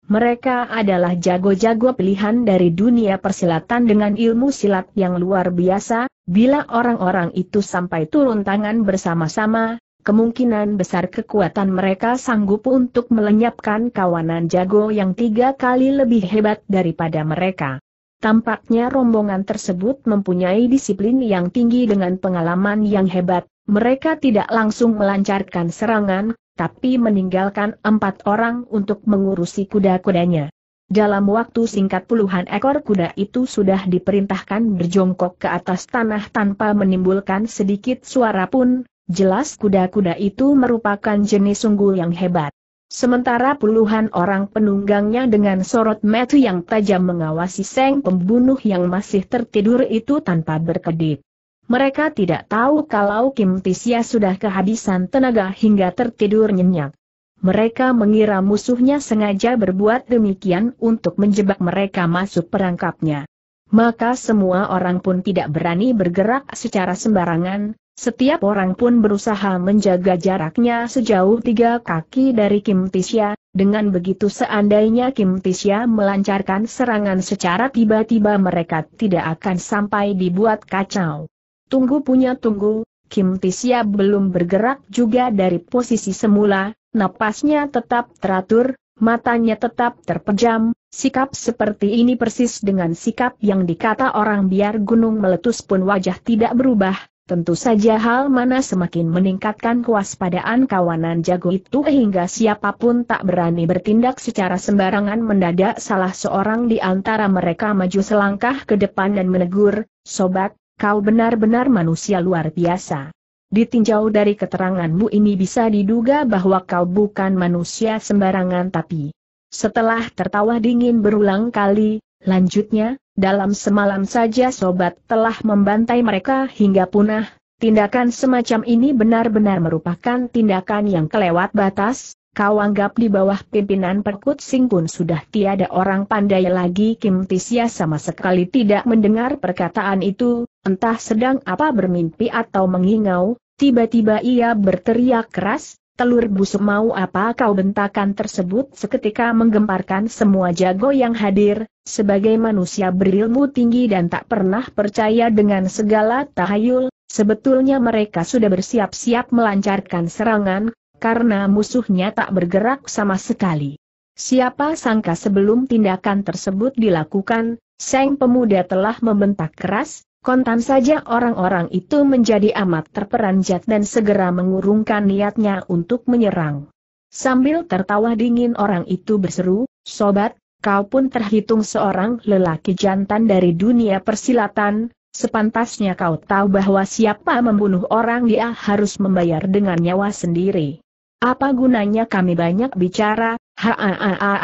Mereka adalah jago-jago pilihan dari dunia persilatan dengan ilmu silat yang luar biasa, Bila orang-orang itu sampai turun tangan bersama-sama, kemungkinan besar kekuatan mereka sanggup untuk melenyapkan kawanan jago yang tiga kali lebih hebat daripada mereka. Tampaknya rombongan tersebut mempunyai disiplin yang tinggi dengan pengalaman yang hebat, mereka tidak langsung melancarkan serangan, tapi meninggalkan empat orang untuk mengurusi kuda-kudanya. Dalam waktu singkat puluhan ekor kuda itu sudah diperintahkan berjongkok ke atas tanah tanpa menimbulkan sedikit suara pun, jelas kuda-kuda itu merupakan jenis unggul yang hebat. Sementara puluhan orang penunggangnya dengan sorot mata yang tajam mengawasi seng pembunuh yang masih tertidur itu tanpa berkedip. Mereka tidak tahu kalau Kim Tisya sudah kehabisan tenaga hingga tertidur nyenyak. Mereka mengira musuhnya sengaja berbuat demikian untuk menjebak mereka masuk perangkapnya. Maka semua orang pun tidak berani bergerak secara sembarangan, setiap orang pun berusaha menjaga jaraknya sejauh tiga kaki dari Kim Tisya, dengan begitu seandainya Kim Tisya melancarkan serangan secara tiba-tiba mereka tidak akan sampai dibuat kacau. Tunggu punya tunggu, Kim Tisya belum bergerak juga dari posisi semula, Napasnya tetap teratur, matanya tetap terpejam, sikap seperti ini persis dengan sikap yang dikata orang biar gunung meletus pun wajah tidak berubah, Tentu saja hal mana semakin meningkatkan kewaspadaan kawanan jago itu hingga siapapun tak berani bertindak secara sembarangan mendadak salah seorang di antara mereka maju selangkah ke depan dan menegur, Sobat, kau benar-benar manusia luar biasa. Ditinjau dari keteranganmu ini bisa diduga bahwa kau bukan manusia sembarangan tapi setelah tertawa dingin berulang kali, lanjutnya, dalam semalam saja sobat telah membantai mereka hingga punah, tindakan semacam ini benar-benar merupakan tindakan yang kelewat batas, kau anggap di bawah pimpinan Perkut Sing pun sudah tiada orang pandai lagi Kim Tisya sama sekali tidak mendengar perkataan itu, entah sedang apa bermimpi atau mengingau, tiba-tiba ia berteriak keras, telur busuk mau apa kau bentakan tersebut seketika menggemparkan semua jago yang hadir, sebagai manusia berilmu tinggi dan tak pernah percaya dengan segala tahayul, sebetulnya mereka sudah bersiap-siap melancarkan serangan, karena musuhnya tak bergerak sama sekali. Siapa sangka sebelum tindakan tersebut dilakukan, Seng pemuda telah membentak keras, Kontan saja orang-orang itu menjadi amat terperanjat dan segera mengurungkan niatnya untuk menyerang. Sambil tertawa dingin orang itu berseru, Sobat, kau pun terhitung seorang lelaki jantan dari dunia persilatan, sepantasnya kau tahu bahwa siapa membunuh orang dia harus membayar dengan nyawa sendiri. Apa gunanya kami banyak bicara, ha ha ha ha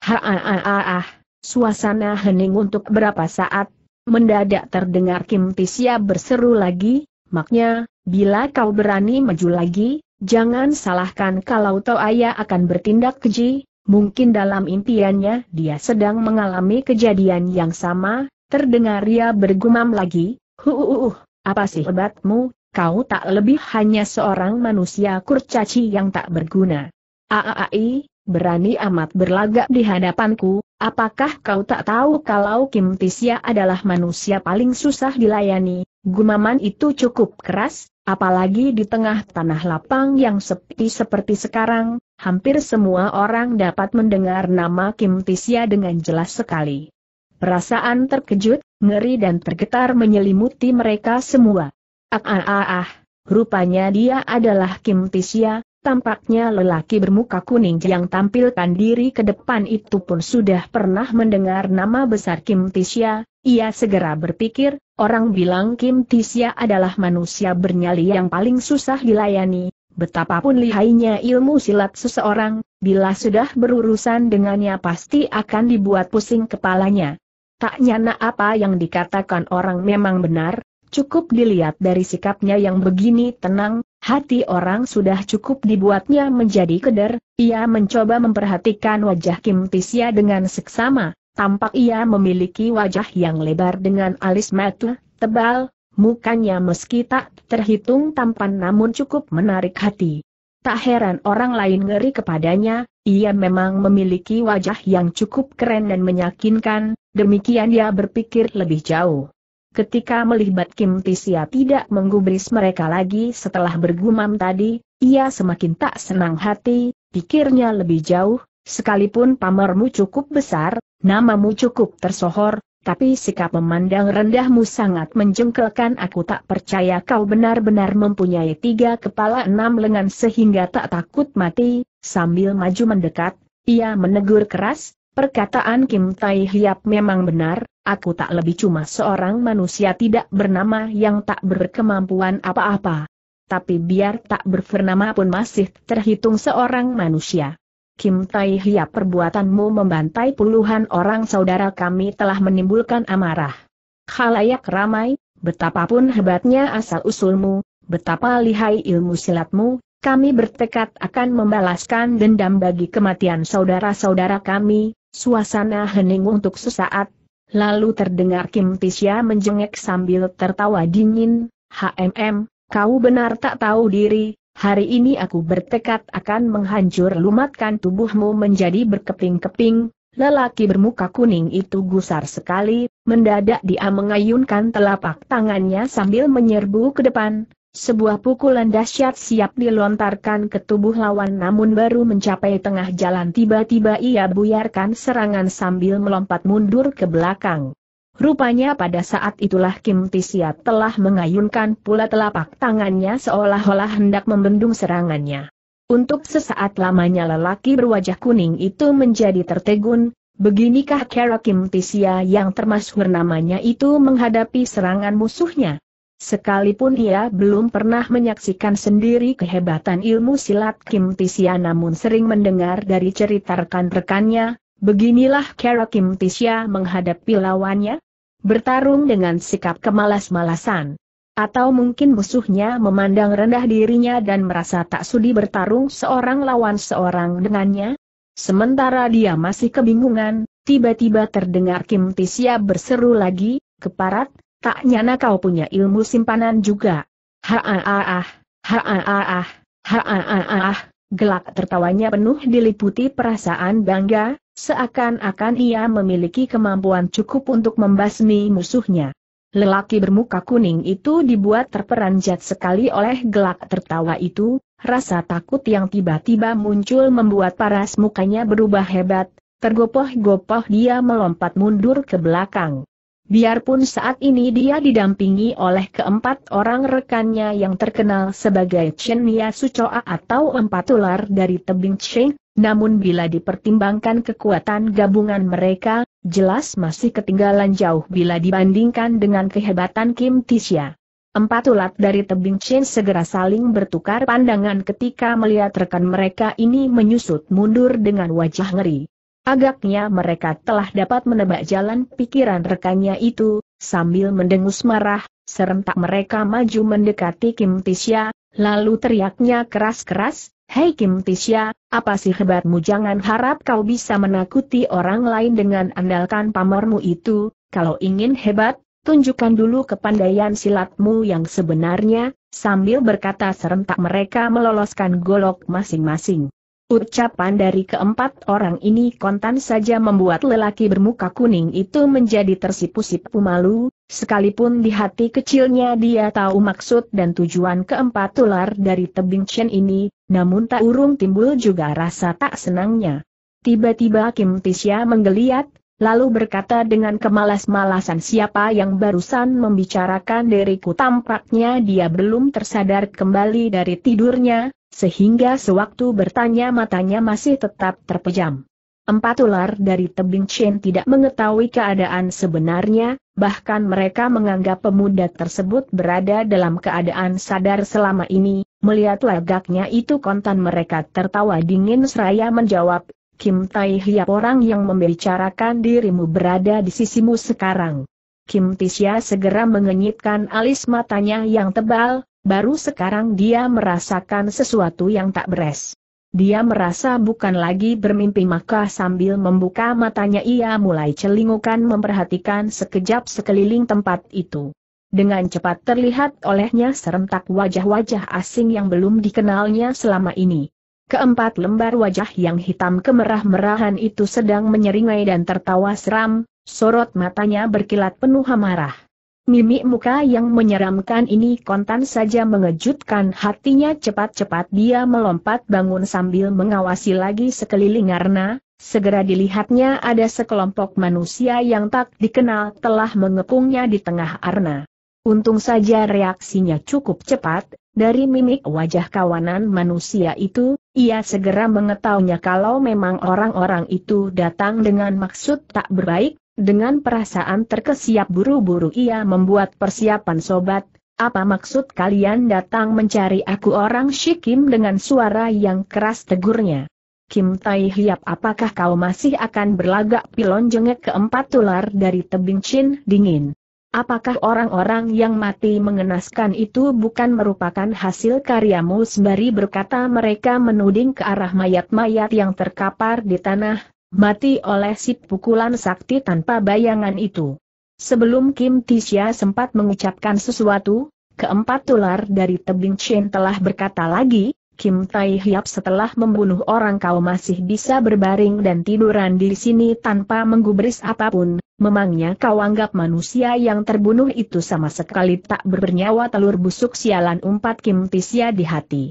ha ha ha ha suasana hening untuk berapa saat, Mendadak terdengar Kim Tisya berseru lagi, maknya, bila kau berani maju lagi, jangan salahkan kalau tau ayah akan bertindak keji, mungkin dalam impiannya dia sedang mengalami kejadian yang sama, terdengar ia bergumam lagi, huuuh, apa sih hebatmu, kau tak lebih hanya seorang manusia kurcaci yang tak berguna. Aai, berani amat berlagak di hadapanku, apakah kau tak tahu kalau Kim Tisya adalah manusia paling susah dilayani, gumaman itu cukup keras, apalagi di tengah tanah lapang yang sepi seperti sekarang, hampir semua orang dapat mendengar nama Kim Tisya dengan jelas sekali. Perasaan terkejut, ngeri dan tergetar menyelimuti mereka semua. Ah ah ah, ah. rupanya dia adalah Kim Tisya, Tampaknya lelaki bermuka kuning yang tampilkan diri ke depan itu pun sudah pernah mendengar nama besar Kim Tisya, ia segera berpikir, orang bilang Kim Tisya adalah manusia bernyali yang paling susah dilayani, betapapun lihainya ilmu silat seseorang, bila sudah berurusan dengannya pasti akan dibuat pusing kepalanya. Tak nyana apa yang dikatakan orang memang benar, cukup dilihat dari sikapnya yang begini tenang, Hati orang sudah cukup dibuatnya menjadi keder, ia mencoba memperhatikan wajah Kim Tisya dengan seksama, tampak ia memiliki wajah yang lebar dengan alis mata, tebal, mukanya meski tak terhitung tampan namun cukup menarik hati. Tak heran orang lain ngeri kepadanya, ia memang memiliki wajah yang cukup keren dan meyakinkan, demikian ia berpikir lebih jauh. Ketika melihat Kim Tisia tidak menggubris mereka lagi setelah bergumam tadi, ia semakin tak senang hati, pikirnya lebih jauh, sekalipun pamermu cukup besar, namamu cukup tersohor, tapi sikap memandang rendahmu sangat menjengkelkan aku tak percaya kau benar-benar mempunyai tiga kepala enam lengan sehingga tak takut mati, sambil maju mendekat, ia menegur keras, Perkataan Kim Tai Hiap memang benar, aku tak lebih cuma seorang manusia tidak bernama yang tak berkemampuan apa-apa. Tapi biar tak berfernama pun masih terhitung seorang manusia. Kim Tai Hiap perbuatanmu membantai puluhan orang saudara kami telah menimbulkan amarah. Halayak ramai, betapapun hebatnya asal-usulmu, betapa lihai ilmu silatmu, kami bertekad akan membalaskan dendam bagi kematian saudara-saudara kami, Suasana hening untuk sesaat, lalu terdengar Kim Pisya menjengek sambil tertawa dingin, HMM, kau benar tak tahu diri, hari ini aku bertekad akan menghancur lumatkan tubuhmu menjadi berkeping-keping, Lelaki bermuka kuning itu gusar sekali, mendadak dia mengayunkan telapak tangannya sambil menyerbu ke depan, sebuah pukulan dahsyat siap dilontarkan ke tubuh lawan namun baru mencapai tengah jalan tiba-tiba ia buyarkan serangan sambil melompat mundur ke belakang. Rupanya pada saat itulah Kim Tisia telah mengayunkan pula telapak tangannya seolah-olah hendak membendung serangannya. Untuk sesaat lamanya lelaki berwajah kuning itu menjadi tertegun, beginikah cara Kim Tisia yang termasuk namanya itu menghadapi serangan musuhnya? Sekalipun ia belum pernah menyaksikan sendiri kehebatan ilmu silat Kim Tisya namun sering mendengar dari cerita rekan-rekannya, beginilah cara Kim Tisya menghadapi lawannya, bertarung dengan sikap kemalas-malasan. Atau mungkin musuhnya memandang rendah dirinya dan merasa tak sudi bertarung seorang lawan seorang dengannya? Sementara dia masih kebingungan, tiba-tiba terdengar Kim Tisya berseru lagi, Keparat, Tak nyana kau punya ilmu simpanan juga. Ha-ah-ah, ha-ah-ah, ha-ah-ah, gelak tertawanya penuh diliputi perasaan bangga, seakan-akan ia memiliki kemampuan cukup untuk membasmi musuhnya. Lelaki bermuka kuning itu dibuat terperanjat sekali oleh gelak tertawa itu, rasa takut yang tiba-tiba muncul membuat paras mukanya berubah hebat, tergopoh-gopoh dia melompat mundur ke belakang. Biarpun saat ini dia didampingi oleh keempat orang rekannya yang terkenal sebagai Chen Nia Sucoa atau empat ular dari tebing Cheng, namun bila dipertimbangkan kekuatan gabungan mereka, jelas masih ketinggalan jauh bila dibandingkan dengan kehebatan Kim Tisha. Empat ulat dari tebing Chen segera saling bertukar pandangan ketika melihat rekan mereka ini menyusut mundur dengan wajah ngeri. Agaknya mereka telah dapat menebak jalan pikiran rekannya itu, sambil mendengus marah, serentak mereka maju mendekati Kim Tisya, lalu teriaknya keras-keras, Hei Kim Tisya, apa sih hebatmu jangan harap kau bisa menakuti orang lain dengan andalkan pamormu itu, kalau ingin hebat, tunjukkan dulu kepandaian silatmu yang sebenarnya, sambil berkata serentak mereka meloloskan golok masing-masing. Ucapan dari keempat orang ini kontan saja membuat lelaki bermuka kuning itu menjadi tersipu-sipu malu, sekalipun di hati kecilnya dia tahu maksud dan tujuan keempat ular dari tebing Chen ini, namun tak urung timbul juga rasa tak senangnya. Tiba-tiba Kim Tisya menggeliat, lalu berkata dengan kemalas-malasan siapa yang barusan membicarakan diriku tampaknya dia belum tersadar kembali dari tidurnya, sehingga sewaktu bertanya matanya masih tetap terpejam. Empat ular dari tebing Chen tidak mengetahui keadaan sebenarnya, bahkan mereka menganggap pemuda tersebut berada dalam keadaan sadar selama ini, melihat lagaknya itu kontan mereka tertawa dingin seraya menjawab, Kim Tai Hiap orang yang membicarakan dirimu berada di sisimu sekarang. Kim Tisya segera mengenyitkan alis matanya yang tebal, Baru sekarang dia merasakan sesuatu yang tak beres. Dia merasa bukan lagi bermimpi maka sambil membuka matanya ia mulai celingukan memperhatikan sekejap sekeliling tempat itu. Dengan cepat terlihat olehnya serentak wajah-wajah asing yang belum dikenalnya selama ini. Keempat lembar wajah yang hitam kemerah-merahan itu sedang menyeringai dan tertawa seram, sorot matanya berkilat penuh amarah. Mimik muka yang menyeramkan ini kontan saja mengejutkan hatinya cepat-cepat dia melompat bangun sambil mengawasi lagi sekeliling karena, segera dilihatnya ada sekelompok manusia yang tak dikenal telah mengepungnya di tengah arna. Untung saja reaksinya cukup cepat, dari mimik wajah kawanan manusia itu, ia segera mengetahuinya kalau memang orang-orang itu datang dengan maksud tak berbaik, dengan perasaan terkesiap buru-buru ia membuat persiapan sobat, apa maksud kalian datang mencari aku orang Shikim dengan suara yang keras tegurnya? Kim Tai Hiap apakah kau masih akan berlagak pilon jengek keempat tular dari tebing Chin dingin? Apakah orang-orang yang mati mengenaskan itu bukan merupakan hasil karyamu sembari berkata mereka menuding ke arah mayat-mayat yang terkapar di tanah, Mati oleh si pukulan sakti tanpa bayangan itu. Sebelum Kim Tisya sempat mengucapkan sesuatu, keempat tular dari tebing Chen telah berkata lagi, Kim Tai Hiap setelah membunuh orang kau masih bisa berbaring dan tiduran di sini tanpa menggubris apapun, memangnya kau anggap manusia yang terbunuh itu sama sekali tak bernyawa telur busuk sialan umpat Kim Tisya di hati.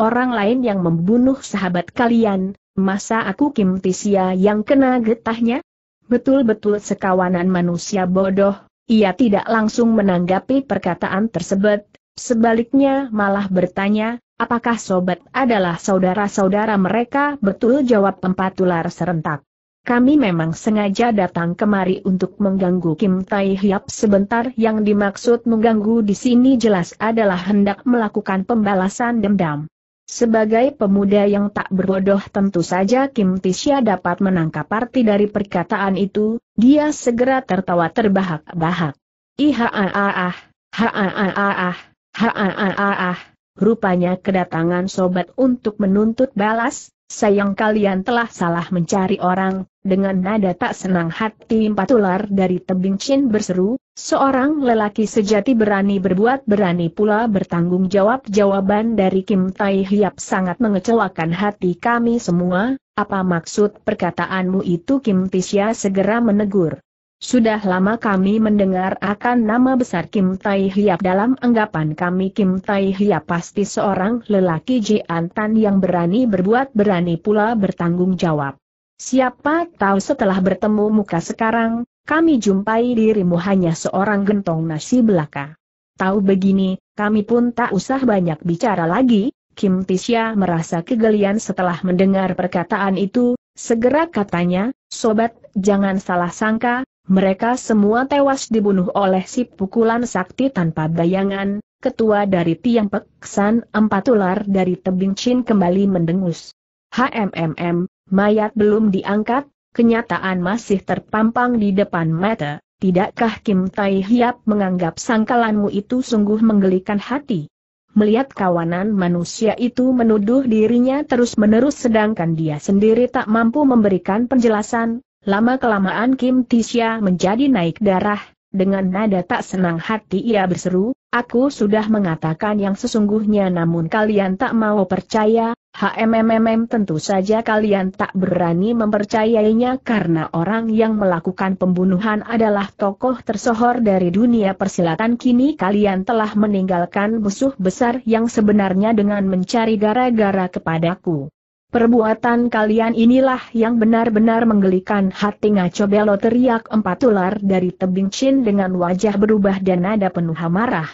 Orang lain yang membunuh sahabat kalian, Masa aku Kim Tisia yang kena getahnya? Betul-betul sekawanan manusia bodoh, ia tidak langsung menanggapi perkataan tersebut, sebaliknya malah bertanya, apakah sobat adalah saudara-saudara mereka? Betul jawab empat tular serentak. Kami memang sengaja datang kemari untuk mengganggu Kim Tai Hiap sebentar yang dimaksud mengganggu di sini jelas adalah hendak melakukan pembalasan dendam. Sebagai pemuda yang tak berbodoh tentu saja Kim Tisya dapat menangkap arti dari perkataan itu, dia segera tertawa terbahak-bahak. Ihaaah, haaaah, haaaah, rupanya kedatangan sobat untuk menuntut balas, sayang kalian telah salah mencari orang, dengan nada tak senang hati empat ular dari tebing Chin berseru, Seorang lelaki sejati berani berbuat berani pula bertanggung jawab jawaban dari Kim Tai Hiap sangat mengecewakan hati kami semua, apa maksud perkataanmu itu Kim Tisya segera menegur. Sudah lama kami mendengar akan nama besar Kim Tai Hiap dalam anggapan kami Kim Tai Hiap pasti seorang lelaki jantan yang berani berbuat berani pula bertanggung jawab. Siapa tahu setelah bertemu muka sekarang, kami jumpai dirimu hanya seorang gentong nasi belaka. Tahu begini, kami pun tak usah banyak bicara lagi, Kim Tisya merasa kegelian setelah mendengar perkataan itu, segera katanya, Sobat, jangan salah sangka, mereka semua tewas dibunuh oleh si pukulan sakti tanpa bayangan, ketua dari tiang peksan empat ular dari tebing Chin kembali mendengus. HMMM, mayat belum diangkat, kenyataan masih terpampang di depan mata, tidakkah Kim Tai Hiap menganggap sangkalanmu itu sungguh menggelikan hati? Melihat kawanan manusia itu menuduh dirinya terus-menerus sedangkan dia sendiri tak mampu memberikan penjelasan, lama-kelamaan Kim Tisha menjadi naik darah, dengan nada tak senang hati ia berseru, aku sudah mengatakan yang sesungguhnya namun kalian tak mau percaya, HMMM tentu saja kalian tak berani mempercayainya karena orang yang melakukan pembunuhan adalah tokoh tersohor dari dunia persilatan kini kalian telah meninggalkan musuh besar yang sebenarnya dengan mencari gara-gara kepadaku. Perbuatan kalian inilah yang benar-benar menggelikan hati ngaco belo teriak empat ular dari tebing Chin dengan wajah berubah dan nada penuh amarah.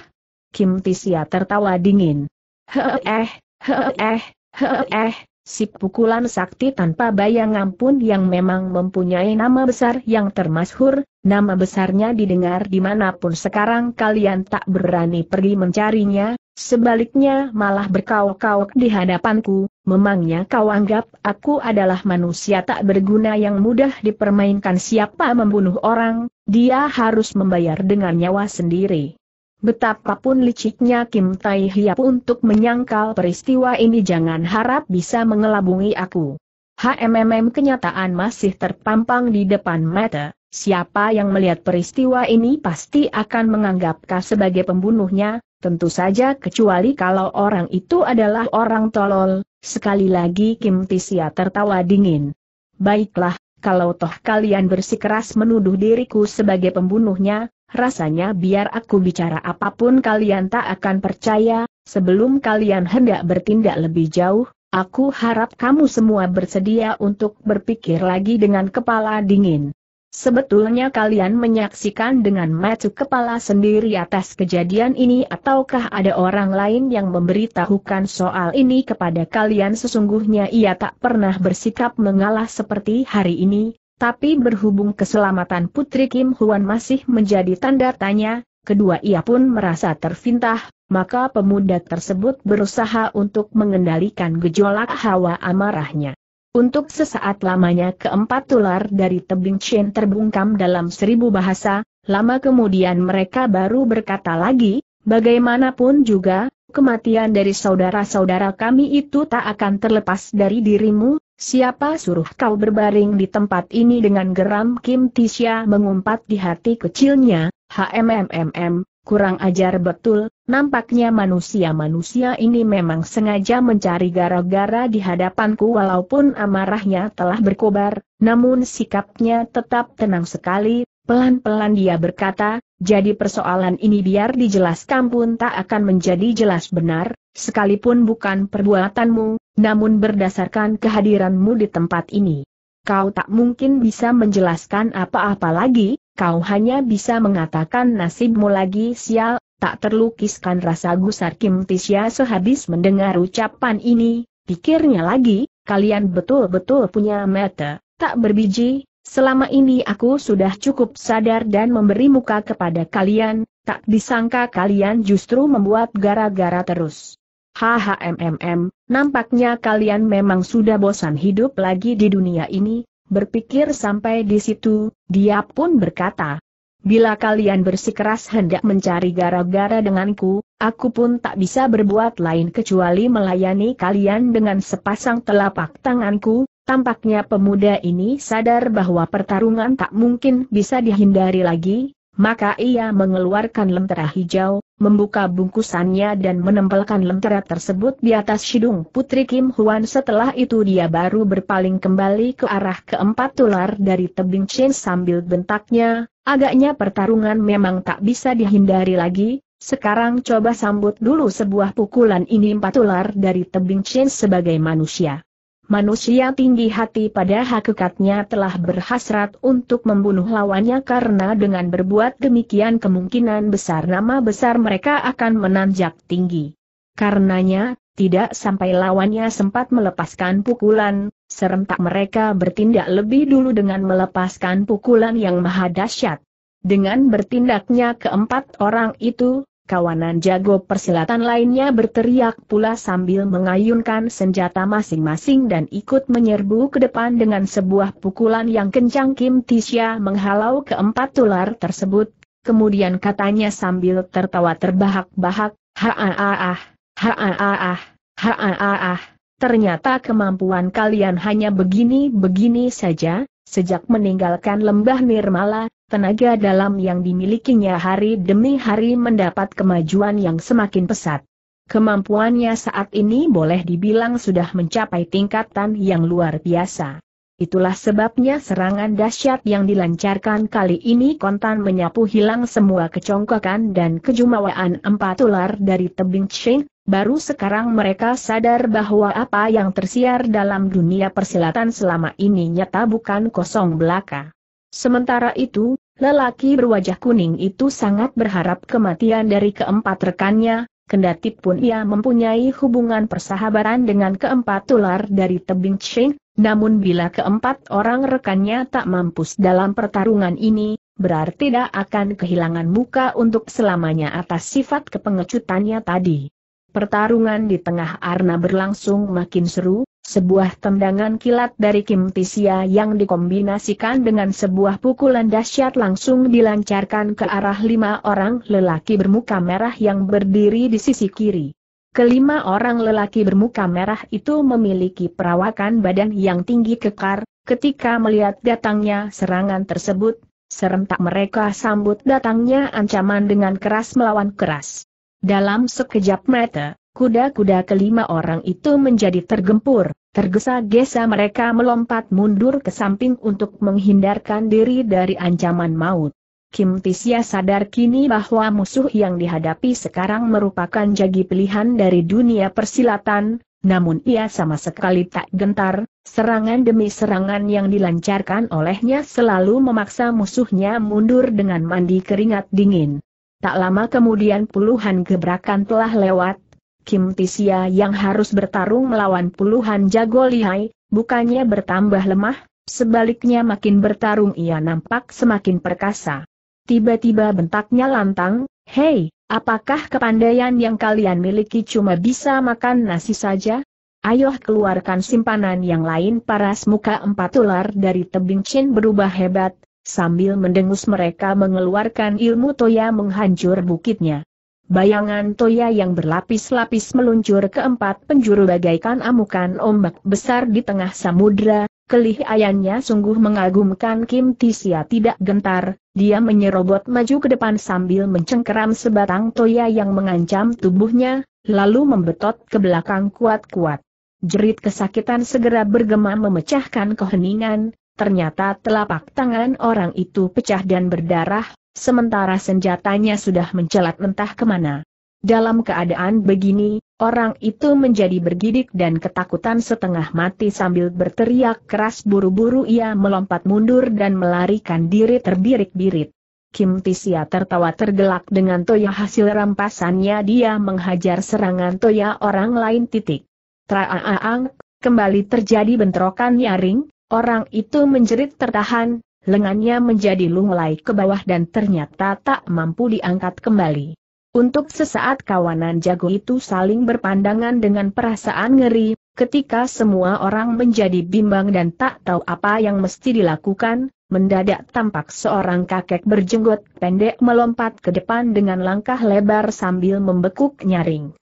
Kim Tisia tertawa dingin. Heeh, heeh, heeh, si pukulan sakti tanpa bayangan pun yang memang mempunyai nama besar yang termasyhur, nama besarnya didengar dimanapun sekarang kalian tak berani pergi mencarinya, Sebaliknya malah berkauk-kauk di hadapanku, memangnya kau anggap aku adalah manusia tak berguna yang mudah dipermainkan siapa membunuh orang, dia harus membayar dengan nyawa sendiri. Betapapun liciknya Kim Tai Hiap untuk menyangkal peristiwa ini jangan harap bisa mengelabungi aku. HMMM kenyataan masih terpampang di depan mata. Siapa yang melihat peristiwa ini pasti akan menganggap menganggapka sebagai pembunuhnya, tentu saja kecuali kalau orang itu adalah orang tolol. Sekali lagi Kim Tisia tertawa dingin. Baiklah, kalau toh kalian bersikeras menuduh diriku sebagai pembunuhnya, rasanya biar aku bicara apapun kalian tak akan percaya, sebelum kalian hendak bertindak lebih jauh, aku harap kamu semua bersedia untuk berpikir lagi dengan kepala dingin. Sebetulnya kalian menyaksikan dengan mata kepala sendiri atas kejadian ini ataukah ada orang lain yang memberitahukan soal ini kepada kalian sesungguhnya ia tak pernah bersikap mengalah seperti hari ini, tapi berhubung keselamatan Putri Kim Huan masih menjadi tanda tanya, kedua ia pun merasa terfintah, maka pemuda tersebut berusaha untuk mengendalikan gejolak hawa amarahnya. Untuk sesaat lamanya keempat tular dari tebing Chen terbungkam dalam seribu bahasa, lama kemudian mereka baru berkata lagi, bagaimanapun juga, kematian dari saudara-saudara kami itu tak akan terlepas dari dirimu, siapa suruh kau berbaring di tempat ini dengan geram Kim Tisha mengumpat di hati kecilnya, HMMMM, kurang ajar betul, Nampaknya manusia-manusia ini memang sengaja mencari gara-gara di hadapanku walaupun amarahnya telah berkobar, namun sikapnya tetap tenang sekali, pelan-pelan dia berkata, jadi persoalan ini biar dijelaskan pun tak akan menjadi jelas benar, sekalipun bukan perbuatanmu, namun berdasarkan kehadiranmu di tempat ini. Kau tak mungkin bisa menjelaskan apa-apa lagi, kau hanya bisa mengatakan nasibmu lagi sial, Tak terlukiskan rasa gusar Kim Tisya sehabis mendengar ucapan ini, pikirnya lagi, kalian betul-betul punya mata, tak berbiji, selama ini aku sudah cukup sadar dan memberi muka kepada kalian, tak disangka kalian justru membuat gara-gara terus. HHMMM, nampaknya kalian memang sudah bosan hidup lagi di dunia ini, berpikir sampai di situ, dia pun berkata, Bila kalian bersikeras hendak mencari gara-gara denganku, aku pun tak bisa berbuat lain kecuali melayani kalian dengan sepasang telapak tanganku. Tampaknya pemuda ini sadar bahwa pertarungan tak mungkin bisa dihindari lagi, maka ia mengeluarkan lentera hijau, membuka bungkusannya dan menempelkan lentera tersebut di atas hidung Putri Kim Huan. Setelah itu dia baru berpaling kembali ke arah keempat tular dari tebing Chin sambil bentaknya, agaknya pertarungan memang tak bisa dihindari lagi, sekarang coba sambut dulu sebuah pukulan ini empat tular dari tebing Chin sebagai manusia. Manusia tinggi hati pada hakikatnya telah berhasrat untuk membunuh lawannya karena dengan berbuat demikian kemungkinan besar nama besar mereka akan menanjak tinggi. Karenanya, tidak sampai lawannya sempat melepaskan pukulan, serentak mereka bertindak lebih dulu dengan melepaskan pukulan yang maha dahsyat. Dengan bertindaknya keempat orang itu, kawanan jago persilatan lainnya berteriak pula sambil mengayunkan senjata masing-masing dan ikut menyerbu ke depan dengan sebuah pukulan yang kencang Kim Tisha menghalau keempat tular tersebut, kemudian katanya sambil tertawa terbahak-bahak, ha ha haaah, ha-ah-ah, ternyata kemampuan kalian hanya begini-begini saja, sejak meninggalkan lembah Nirmala, tenaga dalam yang dimilikinya hari demi hari mendapat kemajuan yang semakin pesat. Kemampuannya saat ini boleh dibilang sudah mencapai tingkatan yang luar biasa. Itulah sebabnya serangan dahsyat yang dilancarkan kali ini kontan menyapu hilang semua kecongkakan dan kejumawaan empat ular dari tebing Cheng, baru sekarang mereka sadar bahwa apa yang tersiar dalam dunia persilatan selama ini nyata bukan kosong belaka. Sementara itu, Lelaki berwajah kuning itu sangat berharap kematian dari keempat rekannya, kendati pun ia mempunyai hubungan persahabatan dengan keempat ular dari tebing Cheng, namun bila keempat orang rekannya tak mampus dalam pertarungan ini, berarti tidak akan kehilangan muka untuk selamanya atas sifat kepengecutannya tadi. Pertarungan di tengah arna berlangsung makin seru, sebuah tendangan kilat dari Kim Tisia yang dikombinasikan dengan sebuah pukulan dahsyat langsung dilancarkan ke arah lima orang lelaki bermuka merah yang berdiri di sisi kiri. Kelima orang lelaki bermuka merah itu memiliki perawakan badan yang tinggi kekar, ketika melihat datangnya serangan tersebut, serentak mereka sambut datangnya ancaman dengan keras melawan keras. Dalam sekejap mata, Kuda-kuda kelima orang itu menjadi tergempur, tergesa-gesa mereka melompat mundur ke samping untuk menghindarkan diri dari ancaman maut. Kim Tisya sadar kini bahwa musuh yang dihadapi sekarang merupakan jagi pilihan dari dunia persilatan, namun ia sama sekali tak gentar, serangan demi serangan yang dilancarkan olehnya selalu memaksa musuhnya mundur dengan mandi keringat dingin. Tak lama kemudian puluhan gebrakan telah lewat, Kim Tisia yang harus bertarung melawan puluhan jago lihai, bukannya bertambah lemah, sebaliknya makin bertarung ia nampak semakin perkasa. Tiba-tiba bentaknya lantang, Hei, apakah kepandaian yang kalian miliki cuma bisa makan nasi saja? Ayo keluarkan simpanan yang lain paras muka empat ular dari tebing Chin berubah hebat, sambil mendengus mereka mengeluarkan ilmu toya menghancur bukitnya. Bayangan Toya yang berlapis-lapis meluncur ke empat penjuru bagaikan amukan ombak besar di tengah samudra, Kelihayannya sungguh mengagumkan Kim Tisia tidak gentar, dia menyerobot maju ke depan sambil mencengkeram sebatang toya yang mengancam tubuhnya, lalu membetot ke belakang kuat-kuat. Jerit kesakitan segera bergema memecahkan keheningan, ternyata telapak tangan orang itu pecah dan berdarah, sementara senjatanya sudah mencelat mentah kemana. Dalam keadaan begini, orang itu menjadi bergidik dan ketakutan setengah mati sambil berteriak keras buru-buru ia melompat mundur dan melarikan diri terbirik-birit. Kim Tisia tertawa tergelak dengan toya hasil rampasannya dia menghajar serangan toya orang lain titik. Traaang, kembali terjadi bentrokan nyaring, orang itu menjerit tertahan, lengannya menjadi lunglai ke bawah dan ternyata tak mampu diangkat kembali. Untuk sesaat kawanan jago itu saling berpandangan dengan perasaan ngeri, ketika semua orang menjadi bimbang dan tak tahu apa yang mesti dilakukan, mendadak tampak seorang kakek berjenggot pendek melompat ke depan dengan langkah lebar sambil membekuk nyaring.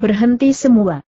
Berhenti semua.